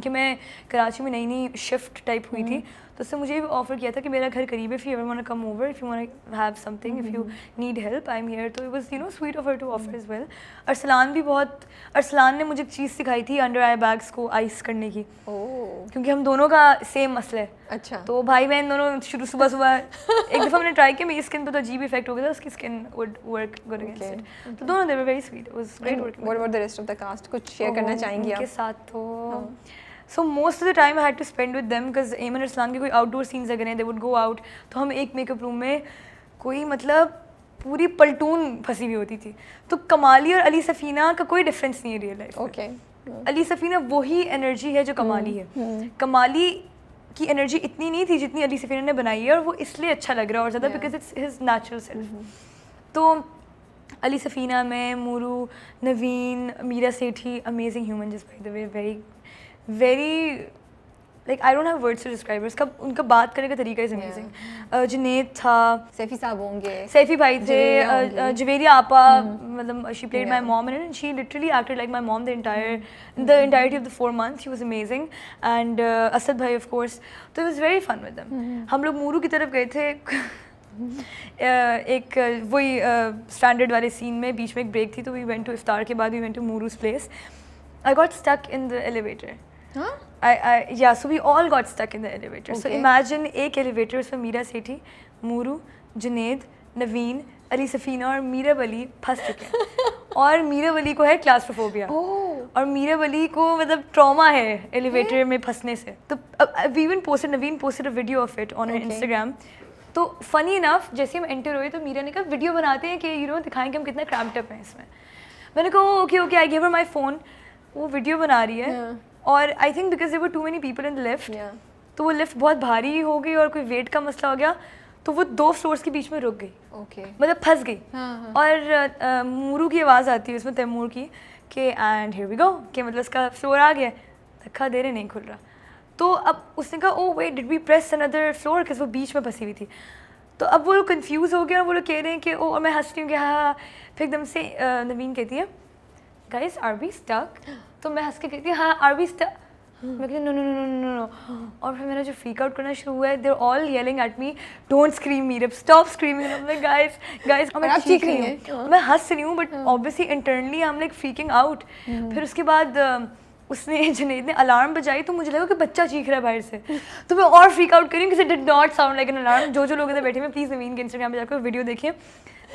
क्योंकि मैं कराची में नई नई शिफ्ट टाइप हुई थी हम्म। तो उससे मुझे भी ऑफर किया था कि मेरा घर करीब है if ever you come over if you want have something if you need help I am here तो it was you know sweet offer to offer is well Arsalan भी बहुत अरसलान ने मुझे एक चीज़ सिखाई थी अंडर आई बैग्स को आइस करने की oh. क्योंकि हम दोनों का सेम मसला है अच्छा तो भाई बहन दोनों शुरू सुबह सुबह एक दफ़ा मैंने ट्राई किया मेरी स्किन पर तो अजीब इफेक्ट हो गया था उसकी skin would work good against it तो दोनों they very sweet was great working what about the rest of the cast कुछ शेयर करना चाहेंगी आप के साथ तो हाँ। So most of the time I had to spend with them because Aiman Islam के कोई आउटडोर सीन्स अगर हैं दे वुड गो आउट तो हम एक मेकअप रूम में कोई मतलब पूरी पलटून फंसी हुई होती थी तो कमाली और अली सफ़ीना का कोई डिफरेंस नहीं है real life okay Ali Safina वही एनर्जी है जो hmm, कमाली है hmm. कमाली की एनर्जी इतनी नहीं थी जितनी अली सफ़ीना ने बनाई है और वो इसलिए अच्छा लग रहा है और ज़्यादा because it's his natural self तो अली सफ़ीना में मोरू नवीन मीरा सेठी अमेजिंग ह्यूमन जिस by the way very very like I don't have words to describe उसका उनका बात करने का तरीका इज अमेजिंग जुनेद था सैफी साहब होंगे सैफी भाई थे जवेरिया आपा हम्म। मतलब she played my mom and she literally acted like my mom the entire the entirety of the four month she was amazing and Asad भाई ऑफ कोर्स तो it was very fun with them हम लोग मोरू की तरफ गए थे एक वही स्टैंडर्ड वाले सीन में बीच में एक ब्रेक थी तो वी वेंट टू इफ्तार के बाद we went to Mooroo's place I got stuck in the elevator Huh? I, I, yeah, so we all got stuck in the एक एलिवेटर उसमें मीरा सेठी, मोरू जुनेद, नवीन, अली सफ़ीना और मीरा बली फंस चुके हैं और मीरा वली को है क्लास्ट्रोफोबिया oh. और मीरा बली को मतलब ट्रॉमा है एलिवेटर hmm? में फंसने से तो वीवन posted Naveen posted a video of it on Instagram तो फनी इनफ जैसे हम एंटर हुए तो मीरा ने कहा वीडियो बनाते हैं कि यू नो दिखाएं कि हम कितना क्रैम्प्ट अप हैं इसमें मैंने कहा okay okay I give her my phone वो वीडियो बना रही है yeah. और आई थिंक बिकॉज वो too many people in the lift तो वो लिफ्ट बहुत भारी हो गई और कोई वेट का मसला हो गया तो वो दो फ्लोर्स के बीच में रुक गई ओके okay. मतलब फंस गई हाँ, हाँ. और मुरू की आवाज़ आती है उसमें तैमूर की कि एंड हियर वी गो कि मतलब उसका फ्लोर आ गया धक्का दे रहे नहीं खुल रहा तो अब उसने कहा oh wait did we press another floor किस वो बीच में फंसी हुई थी तो अब वो लोग कन्फ्यूज़ हो गए और वो लोग कह रहे हैं कि ओ oh, और मैं हंस रही हूँ कि हाँ, हाँ फिर एकदम से नवीन कहती है गाइज आर बी स्टक तो मैं हंस के कहती हाँ आर वी स्टार मैं कहती no no no no no और फिर मेरा जो फ्रीक आउट करना शुरू हुआ है there all yelling at me don't scream me रिप स्टॉप स्क्रीमिंग मैं गाइस गाइस मैं चीख रही हूँ हाँ। मैं हंस रही हूँ but obviously internally I am like freaking out फिर उसके बाद उसने जुनेद ने अलार्म बजाई तो मुझे लगा कि बच्चा चीख रहा है बाहर से तो मैं और फ्रीक आउट करी क्योंकि did not sound like an alarm जो जो लोग इधर बैठे हैं प्लीज़ नवीन के इंस्टाग्राम पर जाकर वीडियो देखें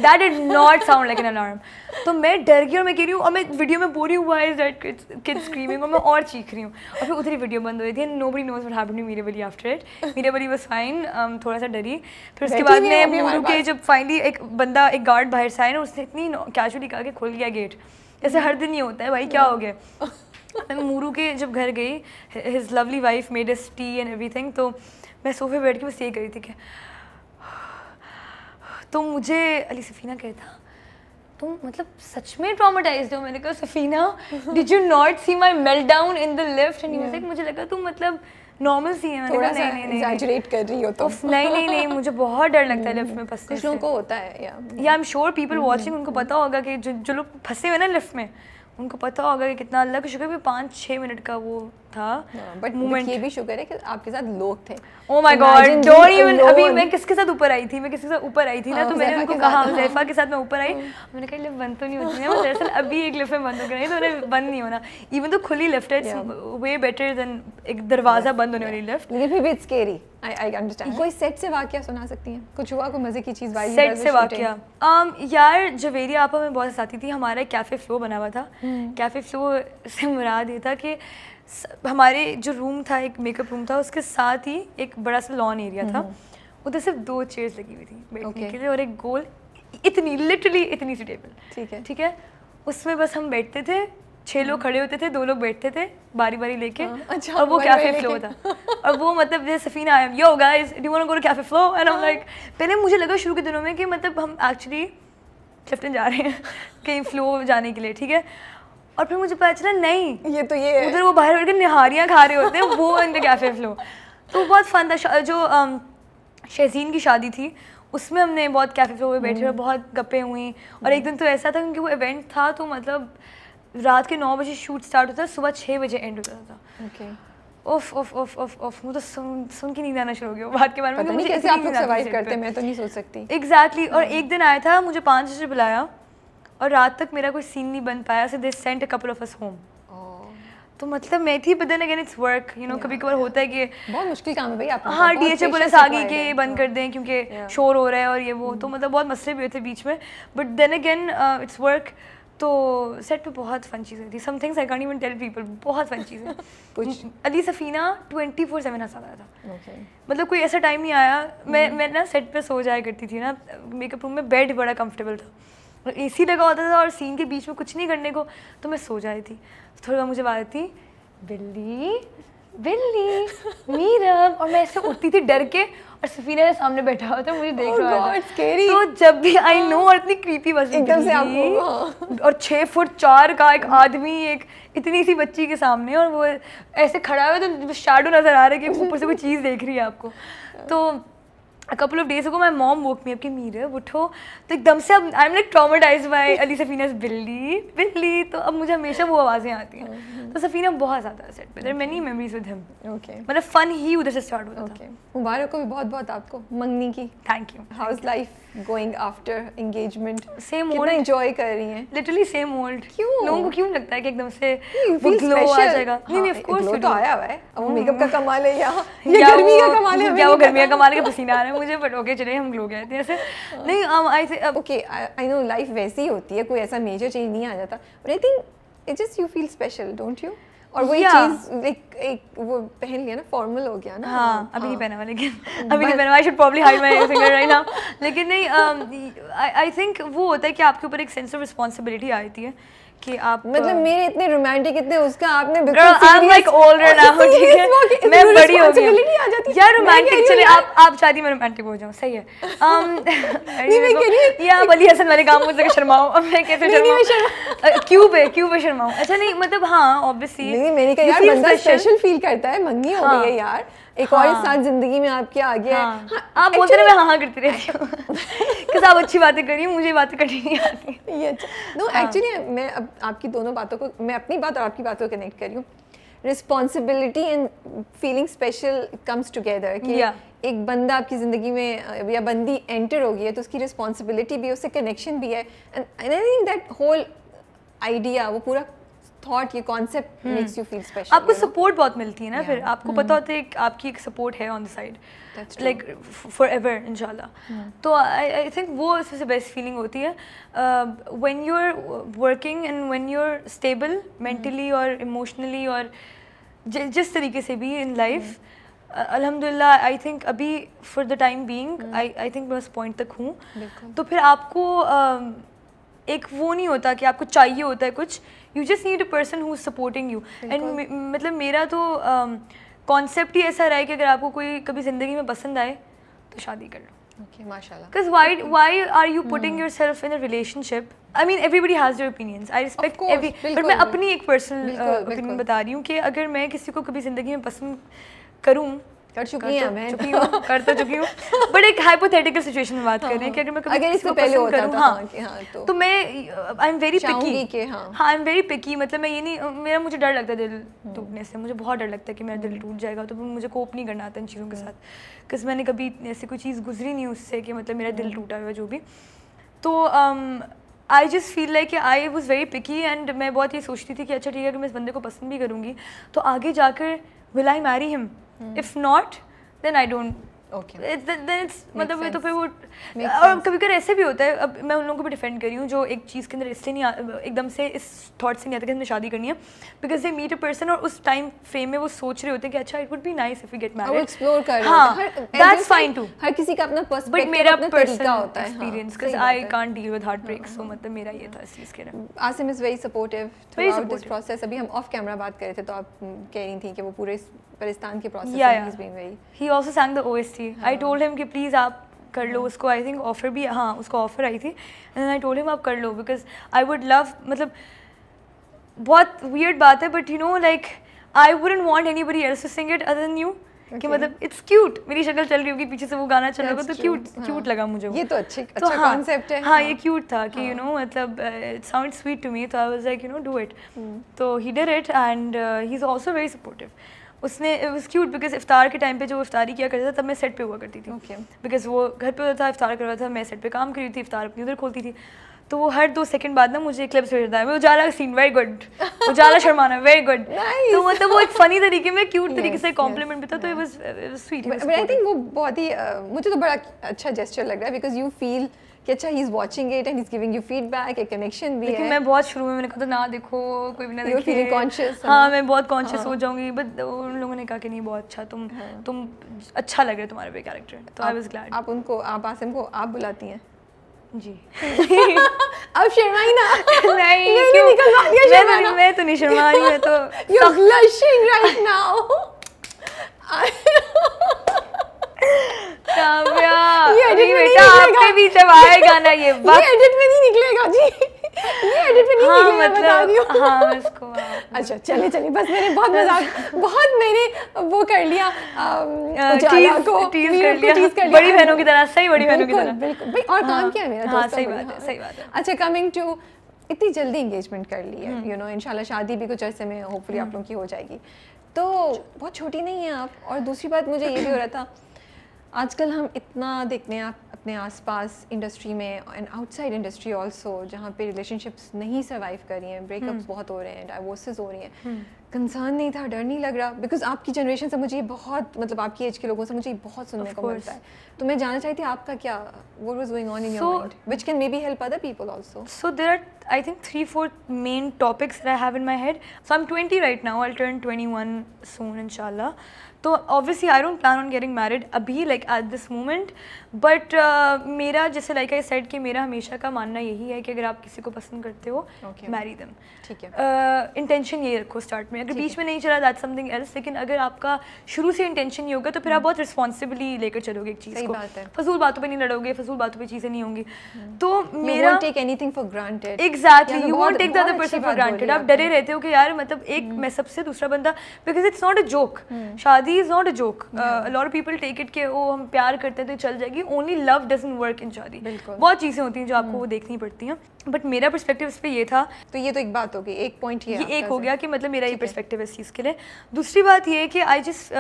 that is not sound like an alarm तो मैं डर गई और मैं कह रही हूँ और मैं वीडियो में बोरी हुआ इज दैट किड स्क्रीमिंग और मैं और चीख रही हूँ और फिर उधर वीडियो बंद हो रही थी nobody knows what happen मीरे बली आफ्टर इट मीरे बली वॉज फाइन थोड़ा सा डरी फिर उसके बाद मैं मोरू के जब फाइनली एक बंदा एक गार्ड बाहर से आया ना उसने इतनी कैजुअली कहा कि खुल गया गेट जैसे हर दिन ये होता है भाई क्या हो गया मैं के जब घर गई his lovely wife made us tea and thing तो मैं सोफे बैठ के बस ये करी थी कि तो मुझे अली सफ़ीना कहता तुम मतलब सच में ट्रामाटाइज हो मैंने कहा Safina did you not see my melt down in the lift and music मुझे लगा तुम मतलब नॉर्मल सी है मैंने कहा नहीं नहीं नहीं कर रही हो तो नहीं नहीं नहीं मुझे बहुत डर लगता है लिफ्ट में फंसने कुछ लोगों को होता है या I am sure people watching उनको hmm. पता होगा कि जो जो लोग फंसे हुए ना लिफ्ट में उनको पता होगा कि कितना अल्लाह का शुक्र भी पाँच छः मिनट का वो था बट हाँ, मोमेंट मतलब ये भी शुक्र है कि आपके साथ लोग थे oh my god don't even अभी मैं किसके साथ ऊपर आई थी मैं किसके साथ ऊपर आई थी ना हाँ, तो मैंने उनको कहा जैफा के साथ मैं ऊपर आई हाँ। मैंने कहा लिफ्ट बंद तो नहीं होती दरअसल अभी एक लिफ्ट में बंद हो गई तो उन्हें बंद नहीं होना इवन तो खुली लिफ्ट है वे बेटर देन एक दरवाजा बंद होने वाली लिफ्ट लेकिन फिर भी it's scary I I understand कोई सेट से सुना सकती हैं कुछ हुआ कोई मज़े की चीज़ वाली सेट से um, यार जवेरिया आपा में बहुत साथी थी हमारा कैफ़े फ्लो बना हुआ था कैफ़े hmm. फ्लो से मुराद ये था कि हमारे जो रूम था एक मेकअप रूम था उसके साथ ही एक बड़ा सा लॉन एरिया था हम्म। उधर सिर्फ दो चेयर्स लगी हुई थी बैठने okay. के लिए और एक गोल इतनी लिटरली इतनी सी टेबल ठीक है ठीक है उसमें बस हम बैठते थे छह लोग हम्म। खड़े होते थे दो लोग बैठते थे बारी बारी लेके हाँ, अच्छा, और वो कैफे फ्लो था और वो मतलब जैसे Safina I am yo guys do want to go Cafe Flo and I am like पहले मुझे लगा शुरू के दिनों में कि मतलब हम एक्चुअली क्लिफ्टन जा रहे हैं कहीं फ्लो जाने के लिए ठीक है और फिर मुझे पता चला नहीं ये तो ये है उधर वो बाहर बैठ के निहारियाँ खा रहे होते हैं वो इन द कैफे फ्लो तो बहुत फन था जो शहजीन की शादी थी उसमें हमने बहुत कैफे फ्लो में बैठे हुए हम्म। बहुत गप्पे हुई और एक हम्म। दिन तो ऐसा था क्योंकि वो इवेंट था तो मतलब रात के नौ बजे शूट स्टार्ट होता था सुबह छः बजे एंड होता था ओके उफ उफ उफ उफ उफ मुझे तो सुन सुन के नींद आना शुरू हो गया बात के बारे में मुझे कैसे आप लोग सर्वाइव करते मैं तो नहीं सोच सकती एग्जैक्टली और हम्म। एक दिन आया था मुझे पाँच बजे बुलाया और रात तक मेरा कोई सीन नहीं बन पाया so they sent a couple of us home तो मतलब मैं थी बदन again it's work you know कभी कभार होता है कि बहुत मुश्किल काम है भाई आपका हाँ डी एच ए पुलिस आ गई कि बंद कर दें क्योंकि शोर हो रहा है और ये वो तो hmm. मतलब बहुत मसले भी हुए थे बीच में but then again it's work तो सेट पे बहुत फन चीज़ें थी some things I can even tell people बहुत फन चीज़ें कुछ Ali Safina twenty four seven हंसा रहा था okay. मतलब कोई ऐसा टाइम नहीं आया मैं hmm. मैं ना सेट पे सो जाया करती थी ना मेकअप रूम में बेड बड़ा कंफर्टेबल था और ए सी लगा होता था और सीन के बीच में कुछ नहीं करने को तो मैं सो जा रही थी थोड़ी बहुत मुझे बात थी बिल्ली बिल्ली मीरम और मैं ऐसे उठती थी डर के और सफीना के सामने बैठा हुआ था मुझे देख oh रहा था तो जब भी आई नो और इतनी क्रीपी बस एकदम से आपको हाँ। और छः फुट चार का एक आदमी एक इतनी सी बच्ची के सामने और वो ऐसे खड़ा हुआ तो शाडो नज़र आ रहा है कि ऊपर से कोई चीज़ देख रही है आपको तो a couple of days ago my mom woke me up कि मीरा उठो तो एकदम से अब I am like traumatize Ali Safina's बिल्ली बिल्ली तो अब मुझे हमेशा वो आवाज़ें आती हैं हम्म। तो सफ़ीना बहुत ज़्यादा सेट पे there many memories with him okay मतलब फ़न ही उधर से स्टार्ट होता ओके मुबारक को भी बहुत बहुत आपको मंगनी की thank you how's life going after engagement same old enjoy कर रही हैं लिटरली सेम ओल्ड क्यों लोगों को क्यों लगता है कि एकदम से वो ग्लो आ जाएगा नहीं नहीं ऑफ हाँ, कोर्स तो आया हुआ है वो मेकअप हाँ। का कमाल है या ये गर्मी का कमाल है क्या वो गर्मी का कमाल है पसीना आ रहा है मुझे बट ओके चले हम ग्लो गए थे ऐसे हाँ। नहीं I okay I know life वैसी ही होती है कोई ऐसा मेजर चेंज नहीं आ जाता but I think it just you feel special don't you और वही चीज लाइक एक वो पहन लिया ना फॉर्मल हो गया ना हाँ, हाँ। अभी नहीं पहना हुआ लेकिन अभी नहीं पहना I should probably hide my finger right now लेकिन नहीं आई um, थिंक वो होता है कि आपके ऊपर एक सेंस ऑफ रिस्पॉन्सिबिलिटी आती है कि आप मतलब मेरे इतने रोमांटिक इतने उसका आपने बिल्कुल I am like older now ठीक है मैं बड़ी हो गई नहीं आ जाती यार रोमांटिक चले आप आप शादी में रोमांटिक हो जाओ सही है um, नहीं मैं कह रही हूं या वली हसन वाले काम मुझसे शर्माओ अब मैं कैसे शर्माऊं क्यों पे क्यों पे शर्माऊं अच्छा नहीं मतलब हां ऑब्वियसली नहीं मेरी का यार बंदा स्पेशल फील करता है मंगनी हो गई है हाँ। यार एक हाँ. और इंसान जिंदगी में आपके आगे हाँ. है हाँ, हाँ आप बोलते ना मैं हाँ करती रहती हूँ क्योंकि आप अच्छी बातें करिए मुझे बातें करनी नहीं आती ये अच्छा नो एक्चुअली हाँ। मैं अब आपकी दोनों बातों को मैं अपनी बात और आपकी बात को कनेक्ट करी हूँ responsibility and feeling special comes together कि yeah. एक बंदा आपकी ज़िंदगी में या बंदी एंटर हो गई है तो उसकी रिस्पॉन्सिबिलिटी भी है उससे कनेक्शन भी है and I think that whole idea वो पूरा थॉट ये concept makes you feel special आपको सपोर्ट बहुत मिलती है ना फिर आपको hmm. पता होता है आपकी एक सपोर्ट है on the side like forever इंशाल्लाह तो आई थिंक वो सबसे बेस्ट फीलिंग होती है when you are working and when you are stable mentally और इमोशनली और जिस तरीके से भी इन लाइफ अलहमदिल्ला आई थिंक अभी for the time being I think मैं उस पॉइंट तक हूँ तो फिर आपको एक वो नहीं होता कि आपको चाहिए होता है कुछ you just need a person who is supporting you and मतलब मेरा तो कॉन्सेप्ट ही ऐसा रहा है कि अगर आपको कोई कभी जिंदगी में पसंद आए तो शादी कर लो relationship I mean everybody has your opinions I respect but मैं अपनी एक पर्सनल ओपिनियन बता रही हूँ कि अगर मैं किसी को कभी जिंदगी में पसंद करूँ कर चुकी तो हैं मैं चुकी हूँ कर तो चुकी हूँ बट एक हाइपोथेटिकल सिचुएशन में बात कर रहे हैं कि अगर मैं कभी इसको पहले होता करूं, हाँ, हाँ तो, तो मैं आई एम वेरी पिकी कि हाँ हाँ आई एम वेरी पिकी मतलब मैं ये नहीं मेरा मुझे डर लगता है दिल हम्म। टूटने से मुझे बहुत डर लगता है कि मेरा दिल टूट जाएगा तो मुझे कोप नहीं करना आता इन चीज़ों के हम्म। साथ बिकॉज मैंने कभी ऐसी कोई चीज़ गुजरी नहीं उससे कि मतलब मेरा दिल हम्म। टूटा हुआ जो भी तो आई जस्ट फील लाइक कि I was very picky and मैं बहुत ये सोचती थी कि अच्छा ठीक है अगर मैं इस बंदे को पसंद भी करूँगी तो आगे जाकर will I marry him If not, then I don't मतलब तो फिर वो और कभी कभी ऐसे भी होता है अब मैं उन लोगों को भी डिफेंड कर रही हूँ जो एक चीज़ के अंदर इससे नहीं एकदम से इस थॉट से नहीं आता कि हमें शादी करनी है because they meet a person और उस टाइम फ्रेम में वो सोच रहे होते हैं कि अच्छा it would be nice if you get married explore कर हां दैट्स फाइन टू हर किसी का अपना पर्सपेक्टिव बट मेरा तरीका होता है experience because I can't deal with heartbreak so मतलब मेरा ये था इस चीज़ के Asim is very supportive through this process अभी हम ऑफ कैमरा बात कर रहे थे तो आप कह रही थी कि वो पूरे परिस्तान के प्रोसेस में is being very he also sang the OST थी आई टोल्ड हिम कि प्लीज़ आप कर लो हाँ। उसको आई थिंक ऑफ़र भी हाँ उसको ऑफ़र आई थी एंड आई टोल्ड हिम आप कर लो बिकॉज आई वुड लव मतलब बहुत वियर्ड बात है but you know like I wouldn't want anybody else to sing it other than you कि मतलब इट्स क्यूट मेरी शक्ल चल रही होगी पीछे से वो गाना चल रहा होगा तो क्यूट क्यूट हाँ। लगा मुझे ये तो अच्छी तो अच्छा कॉन्सेप्ट हाँ, है हाँ ये क्यूट था कि यू नो मतलब it sound sweet to me तो I was like you know do it तो he did it and he is also very supportive उसने वॉज क्यूट बिकॉज इफ्तार के टाइम पे जो इफ्तारी किया करता था तब मैं सेट पे हुआ करती थी ओके बिकॉज वो घर पे होता था इफ्तार कर रहा था मैं सेट पे काम कर रही थी इफ्तार अपनी उधर खोलती थी तो वो हर दो सेकंड बाद ना मुझे क्लिप्स भेजता है उजाला सीन वेरी गुड उजाला शर्माना वेरी गुड तो मतलब वो एक फनी तरीके में क्यूट yes, तरीके से कॉम्प्लीमेंट yes, था yes. तो it was sweet I think वो बहुत ही uh, मुझे तो बड़ा अच्छा जेस्चर लग रहा है बिकॉज यू फील कि अच्छा he is watching it and is giving you feedback एक कनेक्शन भी है मैं बहुत शुरू में मैंने कहा था ना देखो कोई भी ना देखे कॉन्शियस हां मैं बहुत कॉन्शियस हाँ। हो जाऊंगी बट उन लोगों ने कहा कि नहीं बहुत अच्छा तुम हाँ। तुम अच्छा लग रहे तुम्हारे पे कैरेक्टर तो आई वाज ग्लैड आप उनको आप आसिम को आप बुलाती हैं जी अब शर्माई ना नहीं क्यों निकल वाली शर्मा मैं तो नहीं शर्मा रही मैं तो you are blushing right now ये एडिट में बेटा आपके भी जब आएगा ना ये ये एडिट में नहीं निकलेगा जी ये एडिट में नहीं हाँ, निकलेगा मतलब, बता रही हूँ हाँ इसको अच्छा चलिए चलिए बस मैंने बहुत मजाक बहुत मैंने वो कर लिया टीज को टीज कर लिया बड़ी बहनों की तरह सही बड़ी बहनों की तरह बिल्कुल भाई और काम हाँ, किया मेरा हाँ, हाँ सही बात है सही बात है अच्छा कमिंग टू इतनी जल्दी इंगेजमेंट कर ली है यू नो इनशाला शादी भी कुछ ऐसे में होपफुली आप हम्म। लोगों की हो जाएगी तो बहुत छोटी नहीं है आप और दूसरी बात मुझे ये भी हो रहा था आजकल हम इतना देखते हैं अपने आसपास इंडस्ट्री में एंड आउटसाइड इंडस्ट्री ऑल्सो जहाँ पे रिलेशनशिप्स नहीं सर्वाइव कर रही हैं ब्रेकअप्स हम्म। बहुत हो रहे हैं डाइवोर्सेज हो रही हैं कंसर्न हम्म। नहीं था डर नहीं लग रहा बिकॉज आपकी जनरेशन से मुझे बहुत मतलब आपकी एज के लोगों से मुझे बहुत सुनने of को course. मिलता है तो मैं जानना चाहती थी आपका क्या what was going on in your mind which can maybe help other people also so there are I think three four main topics I have in my head so I am twenty right now I turn twenty one soon इंशाल्लाह तो obviously I don't plan on getting married अभी like at this moment but मेरा जैसे like I said कि मेरा हमेशा का मानना यही है कि अगर आप किसी को पसंद करते हो मैरी दम ठीक है इंटेंशन uh, ये रखो स्टार्ट में अगर बीच में नहीं चला दैट समथिंग एल्स लेकिन अगर आपका शुरू से इंटेंशन ये होगा तो फिर आप हम्म। बहुत रिस्पॉन्सिबली लेकर चलोगे एक चीज़ को फजूल बातों पर नहीं लड़ोगे फजूल बातों पर चीज़ें नहीं होंगी हम्म। तो मेरा take anything for granted exactly you want take the other person for granted आप डरे रहते हो कि यार मतलब एक हम्म। मैं सबसे दूसरा बंदा because it's not a joke शादी शादी इज नॉट अ जोक लॉर पीपल टेक इट के वो हम प्यार करते हैं तो चल जाएगी only love doesn't work in शादी बहुत चीज़ें होती हैं जो आपको वो हम्म। देखनी पड़ती हैं बट मेरा परस्पेक्टिव इस पर ये था तो ये तो एक बात होगी एक पॉइंट ये, एक हो गया कि मतलब मेरा ये परस्पेक्टिव है इस चीज़ के लिए दूसरी बात ये है कि I just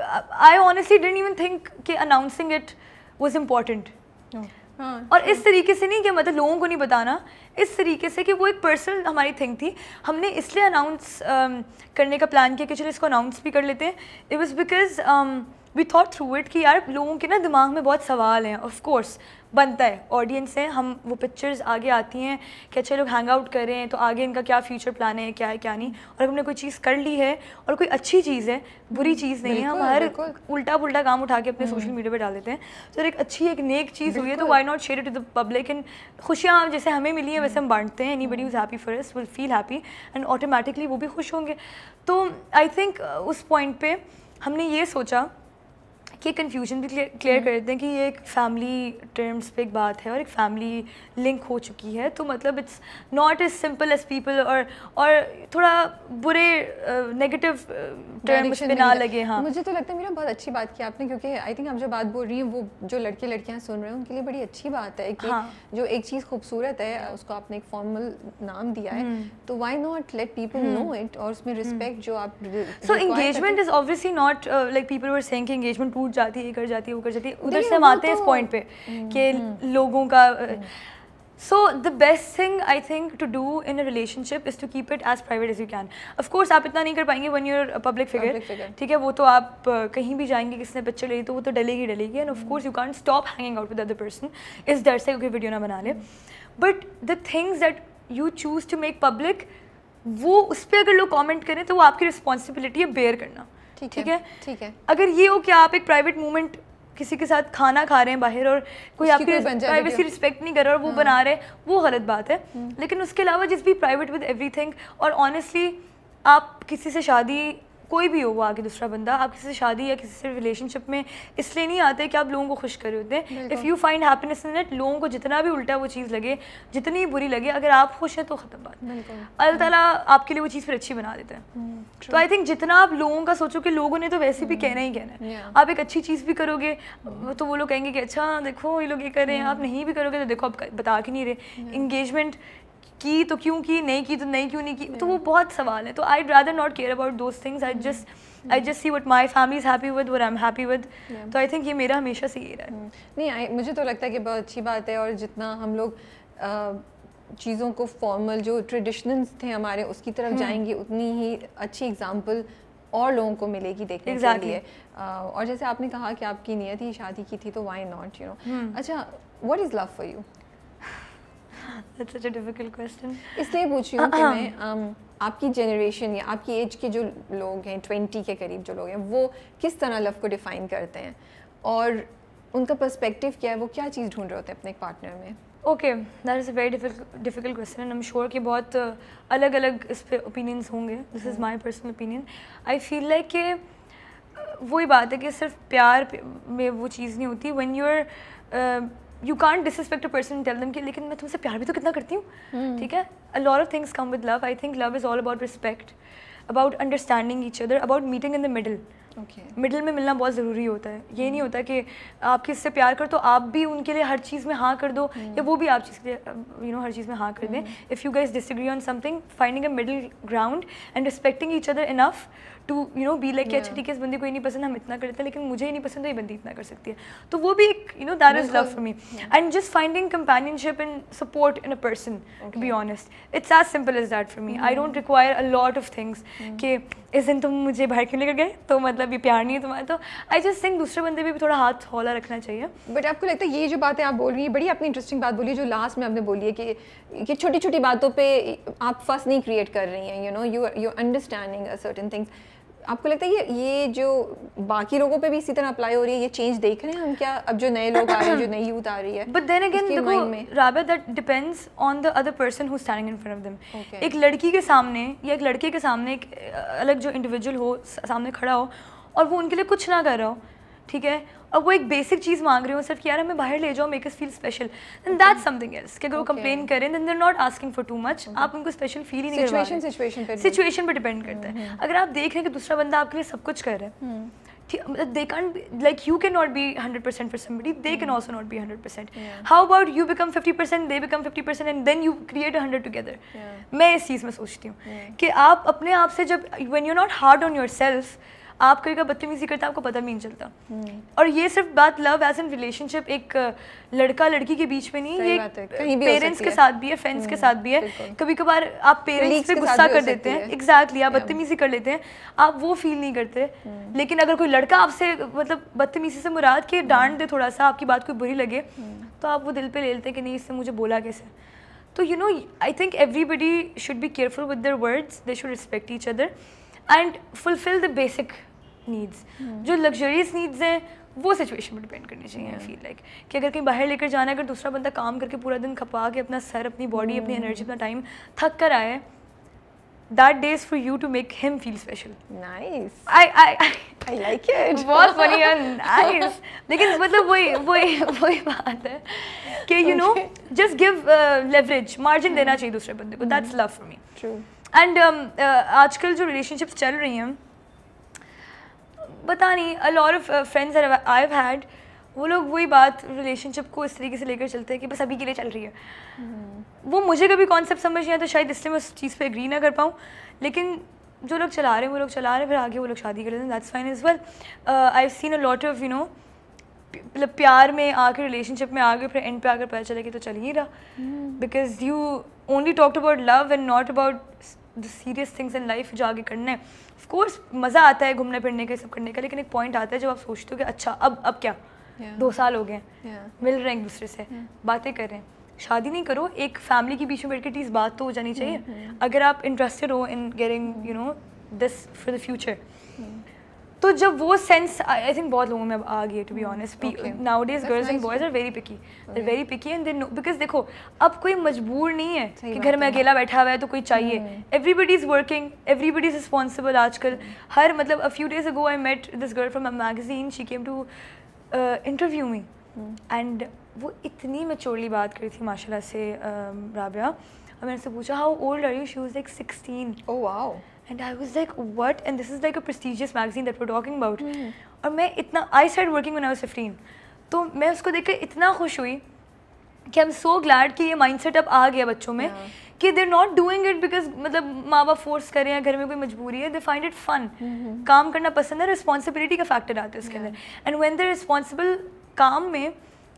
I honestly didn't even think कि अनाउंसिंग इट वॉज इम्पॉर्टेंट हाँ, और इस हाँ। तरीके से नहीं कि मतलब लोगों को नहीं बताना इस तरीके से कि वो एक पर्सनल हमारी थिंग थी हमने इसलिए अनाउंस um, करने का प्लान किया कि चलो इसको अनाउंस भी कर लेते हैं it was because we thought through it कि यार लोगों के ना दिमाग में बहुत सवाल हैं ऑफ़कोर्स बनता है ऑडियंस है हम वो पिक्चर्स आगे आती हैं कि अच्छे लोग हैंग आउट कर रहे हैं तो आगे इनका क्या फ्यूचर प्लान है क्या है क्या नहीं और हमने कोई चीज़ कर ली है और कोई अच्छी चीज़ है बुरी चीज़ नहीं है हम हर उल्टा पुल्टा काम उठा के अपने सोशल मीडिया पर डाल देते हैं तो एक अच्छी एक नेक चीज़ हुई है तो why not share to the public and खुशियाँ जैसे हमें मिली हैं वैसे हम बांटते हैं anybody is happy for us will feel happy and automatically वो भी खुश होंगे तो आई थिंक उस पॉइंट पर हमने ये सोचा कि कन्फ्यूजन भी क्लियर hmm. कर देते हैं कि ये एक फैमिली टर्म्स पे एक बात है और एक फैमिली लिंक हो चुकी है तो मतलब it's not as simple as people और और थोड़ा बुरे नेगेटिव टर्म्स पे ना लगे हाँ मुझे तो लगता है मेरा बहुत अच्छी बात की आपने क्योंकि आई थिंक आप जो बात बोल रही हैं वो जो लड़के लड़कियाँ सुन रहे हैं उनके लिए बड़ी अच्छी बात है कि हाँ. जो एक चीज़ खूबसूरत है उसको आपने एक फॉर्मल नाम दिया है hmm. तो why not let people know it और उसमें रिस्पेक्ट hmm. जो आप so engagement is obviously not like people were saying to जाती है इधर जाती है उधर जाती है उधर से हम आते हैं इस पॉइंट तो पे हम्म, कि हम्म। लोगों का so the best thing I think to do in a relationship is to keep it as private as you can of course आप इतना नहीं कर पाएंगे वन यूर पब्लिक फिगर ठीक है वो तो आप कहीं भी जाएंगे किसी ने पिक्चर ले ली तो वो तो डलेगी डलेगी and of course you can't stop hanging out with other person इस डर से क्योंकि वीडियो ना बना ले but the things that you choose to make public वो उस पर अगर लोग कॉमेंट करें तो वो आपकी रिस्पॉन्सिबिलिटी है बेयर करना ठीक है ठीक है अगर ये हो कि आप एक प्राइवेट मूवमेंट किसी के साथ खाना खा रहे हैं बाहर और कोई आपकी प्राइवेसी रिस्पेक्ट नहीं कर रहा और वो हाँ। बना रहे हैं वो गलत बात है हम्म। लेकिन उसके अलावा जिस भी प्राइवेट विद एवरीथिंग और ऑनेस्टली आप किसी से शादी कोई भी हो वो आगे दूसरा बंदा आप किसी से शादी या किसी से रिलेशनशिप में इसलिए नहीं आते कि आप लोगों को खुश करे होते हैं if you find happiness in it लोगों को जितना भी उल्टा वो चीज़ लगे जितनी बुरी लगे अगर आप खुश हैं तो ख़त्म बात अल्लाह ताला आपके लिए वो चीज़ फिर अच्छी बना देते हैं हम्म, तो आई थिंक जितना आप लोगों का सोचो कि लोगों ने तो वैसे भी कहना ही हम्म, कहना है आप एक अच्छी चीज़ भी करोगे तो वो लोग कहेंगे कि अच्छा देखो ये लोग ये कर रहे हैं आप नहीं भी करोगे तो देखो आप बता के नहीं रहे इंगेजमेंट की तो क्यों की नहीं की तो नहीं क्यों नहीं की तो वो बहुत सवाल है तो I rather not care about those things I just I just see what my family is happy with I am happy with तो आई थिंक ये मेरा हमेशा से ये रहा है mm. नहीं मुझे तो लगता है कि बहुत अच्छी बात है और जितना हम लोग चीज़ों को फॉर्मल जो ट्रेडिशनल्स थे हमारे उसकी तरफ hmm. जाएंगे उतनी ही अच्छी एग्जाम्पल और लोगों को मिलेगी देखने exactly. के लिए uh, और जैसे आपने कहा कि आपकी नियत ही शादी की थी तो वाई नॉट यू नो अच्छा what is love for you That's such a difficult question. इसलिए पूछी हूँ कि uh-huh. मैं um, आपकी जनरेशन या आपकी एज के जो लोग हैं ट्वेंटी के करीब जो लोग हैं वो किस तरह लव को डिफ़ाइन करते हैं और उनका पर्सपेक्टिव क्या है वो क्या चीज़ ढूंढ रहे होते हैं अपने पार्टनर में okay that is a very difficult question and I am sure कि बहुत uh, अलग अलग इस पर ओपिनियंस होंगे this is my personal opinion I feel like कि uh, वही बात है कि सिर्फ प्यार में वो चीज़ नहीं होती when you are you can disrespect a person tell them कि लेकिन मैं तुमसे प्यार भी तो कितना करती हूँ hmm. ठीक है a lot of things come with love I think love is all about respect about understanding each other about meeting in the middle middle okay. में मिलना बहुत ज़रूरी होता है ये नहीं होता कि आप किससे प्यार कर तो आप भी उनके लिए हर चीज़ में हाँ कर दो हम्म। या वो भी आप चीज़ के लिए यू नो हर चीज़ में हाँ कर दें if you guys disagree on something finding a middle ground and respecting each other enough to you know be like कि अच्छा ठीक है इस बंदी को ही नहीं पसंद हम इतना करते हैं लेकिन मुझे ही नहीं पसंद तो ये बंदी इतना कर सकती है तो वो भी एक you know that is love for me and just finding companionship and support in a person to be honest it's as simple is that for me I don't require a lot of things कि इस दिन तुम मुझे बाहर क्यों लेकर गए तो मतलब मतलब ये प्यार नहीं है तुम्हारा तो आई जस्ट थिंक दूसरे बंदे भी थोड़ा हाथ हौला रखना चाहिए बट आपको लगता है ये जो बातें आप बोल रही हैं बड़ी आपने इंटरेस्टिंग बात बोली जो लास्ट में आपने बोली है कि कि छोटी छोटी बातों पर आप फर्स्ट नहीं क्रिएट कर रही हैं you know you you understanding certain things आपको लगता है ये ये जो बाकी लोगों पे भी इसी तरह अप्लाई हो रही है ये चेंज देख रहे हैं हम क्या अब जो नए लोग आ रहे हैं जो नई यूथ आ रही है बट देन अगेन देखो राबे that depends on the other person who standing in front of them एक लड़की के सामने या एक लड़के के सामने एक अलग जो इंडिविजुअल हो सामने खड़ा हो और वो उनके लिए कुछ ना कर रहा हो ठीक है अब वो एक बेसिक चीज़ मांग रहे हो सिर्फ यार हमें बाहर ले जाओ make us feel special then that something else कि अगर वो कंप्लेन करें then they're not asking for too much आप उनको स्पेशल फील ही नहीं सिचुएशन सिचुएशन पे सिचुएशन पे डिपेंड mm-hmm. करता है mm-hmm. अगर आप देख रहे हैं कि दूसरा बंदा आपके लिए सब कुछ कर रहा है they can like you can not be hundred percent for somebody they can also not be hundred percent how about you become fifty percent they become fifty percent and then you create hundred together मैं इस चीज़ में सोचती हूँ कि आप अपने आप से जब when you not hard on your self आप कभी का बदतमीजी करता आपको पता भी नहीं चलता हम्म। और ये सिर्फ बात लव एज एन रिलेशनशिप एक लड़का लड़की के बीच में नहीं ये पेरेंट्स के साथ भी है फ्रेंड्स के हम्म, साथ भी है कभी कभार आप पेरेंट्स पे गुस्सा कर देते हैं एग्जैक्टली आप बदतमीजी कर लेते हैं आप वो फील नहीं करते हम्म। लेकिन अगर कोई लड़का आपसे मतलब बदतमीजी से मुराद के डांट दे थोड़ा सा आपकी बात कोई बुरी लगे तो आप वो दिल पे ले लेते हैं कि नहीं इससे मुझे बोला कैसे तो you know I think everybody should be careful with their words they should respect each other and fulfil the basic needs hmm. जो लग्जरियस नीड्स हैं वो सिचुएशन पर डिपेंड करनी चाहिए फील लाइक hmm. कि अगर कहीं बाहर लेकर जाना है अगर दूसरा बंदा काम करके पूरा दिन खपा के अपना सर अपनी बॉडी अपनी एनर्जी hmm. अपना टाइम थक कर आए that day is for you to make him feel special. Nice. I I I, I like it. बहुत है लेकिन मतलब वही वही वही बात है कि you know just give uh, leverage margin देना चाहिए दूसरे बंदे को. That's love for me and And um, uh, आजकल जो रिलेशनशिप्स चल रही हैं पता नहीं a lot of friends I had वो लोग वही बात रिलेशनशिप को इस तरीके से लेकर चलते हैं कि बस अभी के लिए चल रही है हम्म। वो मुझे कभी कॉन्सेप्ट समझ नहीं आता शायद इसलिए मैं उस चीज़ पर एग्री ना कर पाऊँ लेकिन जो लोग चला रहे हैं वो लोग चला रहे हैं फिर आगे वो लोग शादी कर लेते हैं that's fine is well I seen a lot of you know मतलब प्यार में आके रिलेशनशिप में आगे फिर एंड पे आकर पता चला कि तो चल ही रहा because you only talked about love and not about the serious things in life जो आगे करना है ऑफ कोर्स मज़ा आता है घूमने फिरने का सब करने का लेकिन एक पॉइंट आता है जब आप सोचते हो कि अच्छा अब अब क्या yeah. दो साल हो गए yeah. मिल रहे हैं एक दूसरे से yeah. बातें कर रहे हैं शादी नहीं करो एक फैमिली के बीच में बैठ के टीज़ बात तो हो जानी चाहिए mm-hmm. अगर आप इंटरेस्टेड हो in getting you know this for the future तो जब वो सेंस आई थिंक बहुत लोगों में अब आ गई है to be honest nowadays girls and boys are very picky are very picky and then because देखो अब कोई मजबूर नहीं है कि घर में अकेला बैठा हुआ है तो कोई चाहिए everybody is working everybody is responsible आजकल हर मतलब a few days ago I met this girl from a magazine she came to interview me and वो इतनी मेचोरली बात करी थी माशाल्लाह से um, राबिया और मैंने उससे पूछा how old are you she was like sixteen oh wow and I was like what and this is like a prestigious magazine that were talking about और मैं इतना I side working when I fifteen तो मैं उसको देख कर इतना खुश हुई कि आई एम सो ग्लैड कि ये सेट अब आ गया बच्चों में yeah. कि they're not doing it because मतलब माँ बाप फोर्स करें या घर में कोई मजबूरी है दे फाइंड इट फन काम करना पसंद है रिस्पॉन्सिबिलिटी का फैक्टर आता है उसके अंदर एंड वेन दे रिस्पॉन्सिबल काम में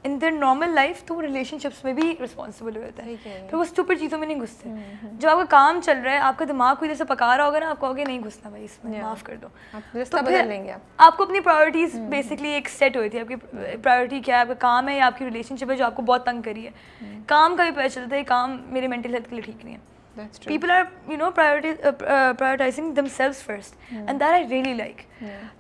इन देर नॉर्मल लाइफ तो वो रिलेशनशिप्स में भी रिस्पॉन्सिबल हो जाता है फिर वो स्टूपर चीज़ों में नहीं घुसते हम्म, हम्म। जब आपका काम चल रहा है आपका दिमाग को जैसे पका रहा होगा ना आपको आगे नहीं घुसना भाई इसमें माफ़ कर दो तो आपको अपनी प्रायोरिटीज़ हम्म, बेसिकली एक सेट हुई थी आपकी प्रायोरिटी क्या है आपका काम है या आपकी रिलेशनशिप है जो आपको बहुत तंग करी है काम का भी पता चलता है काम मेरे मेंटल हेल्थ के लिए ठीक नहीं है That's true. People are, you know, priority, uh, uh, prioritizing themselves first, Yeah. Hmm. and that I really like.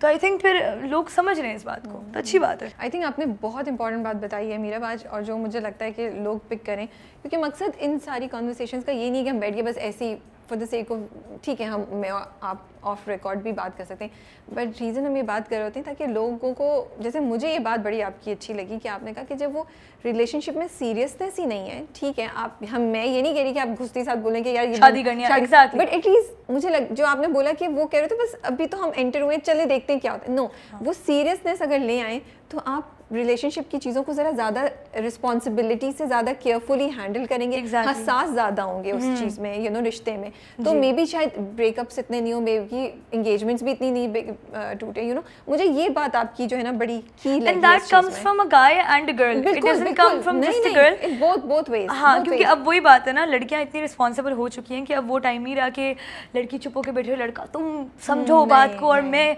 तो आई थिंक फिर uh, लोग समझ रहे हैं इस बात को hmm. तो अच्छी बात है आई थिंक आपने बहुत इंपॉर्टेंट बात बताई है मीरा बाज और जो मुझे लगता है कि लोग पिक करें क्योंकि मकसद इन सारी कॉन्वर्सेशन का ये नहीं कि हम बैठ के बस ऐसी ही फॉर द सेक ऑफ ठीक है हम मैं आप ऑफ रिकॉर्ड भी बात कर सकते हैं बट रीज़न हम ये बात कर रहे होते हैं ताकि लोगों को जैसे मुझे ये बात बड़ी आपकी अच्छी लगी कि आपने कहा कि जब वो रिलेशनशिप में सीरियसनेस ही नहीं है ठीक है आप हम मैं ये नहीं कह रही कि आप घुसते साथ बोलें कि यार शादी करनी है बट एटलीस्ट मुझे लग जो आपने बोला कि वो कह रहे थे बस अभी तो हम एंटर हुए चले देखते हैं क्या होता है नो हाँ। वो सीरियसनेस अगर ले आए तो आप रिलेशनशिप की चीज़ों को ज़रा ज़्यादा रिस्पॉन्सिबिलिटी से ज़्यादा केयरफुली हैंडल करेंगे exactly. हसास ज़्यादा होंगे उस हम्म। चीज़ में यू नो रिश्ते में तो मे बी शायद ब्रेकअप्स इतने नहीं हो मे कि इंगेजमेंट्स भी इतनी नहीं uh, टूटे यू नो मुझे ये बात आपकी जो है ना बड़ी की लगी and that comes from a guy and a girl it doesn't come from just a girl both both ways हां क्योंकि अब वही बात है ना लड़कियां इतनी रिस्पांसिबल हो चुकी हैं कि अब वो टाइम ही रहा कि लड़की चुप होकर बैठे लड़का तुम समझो बात को और मैं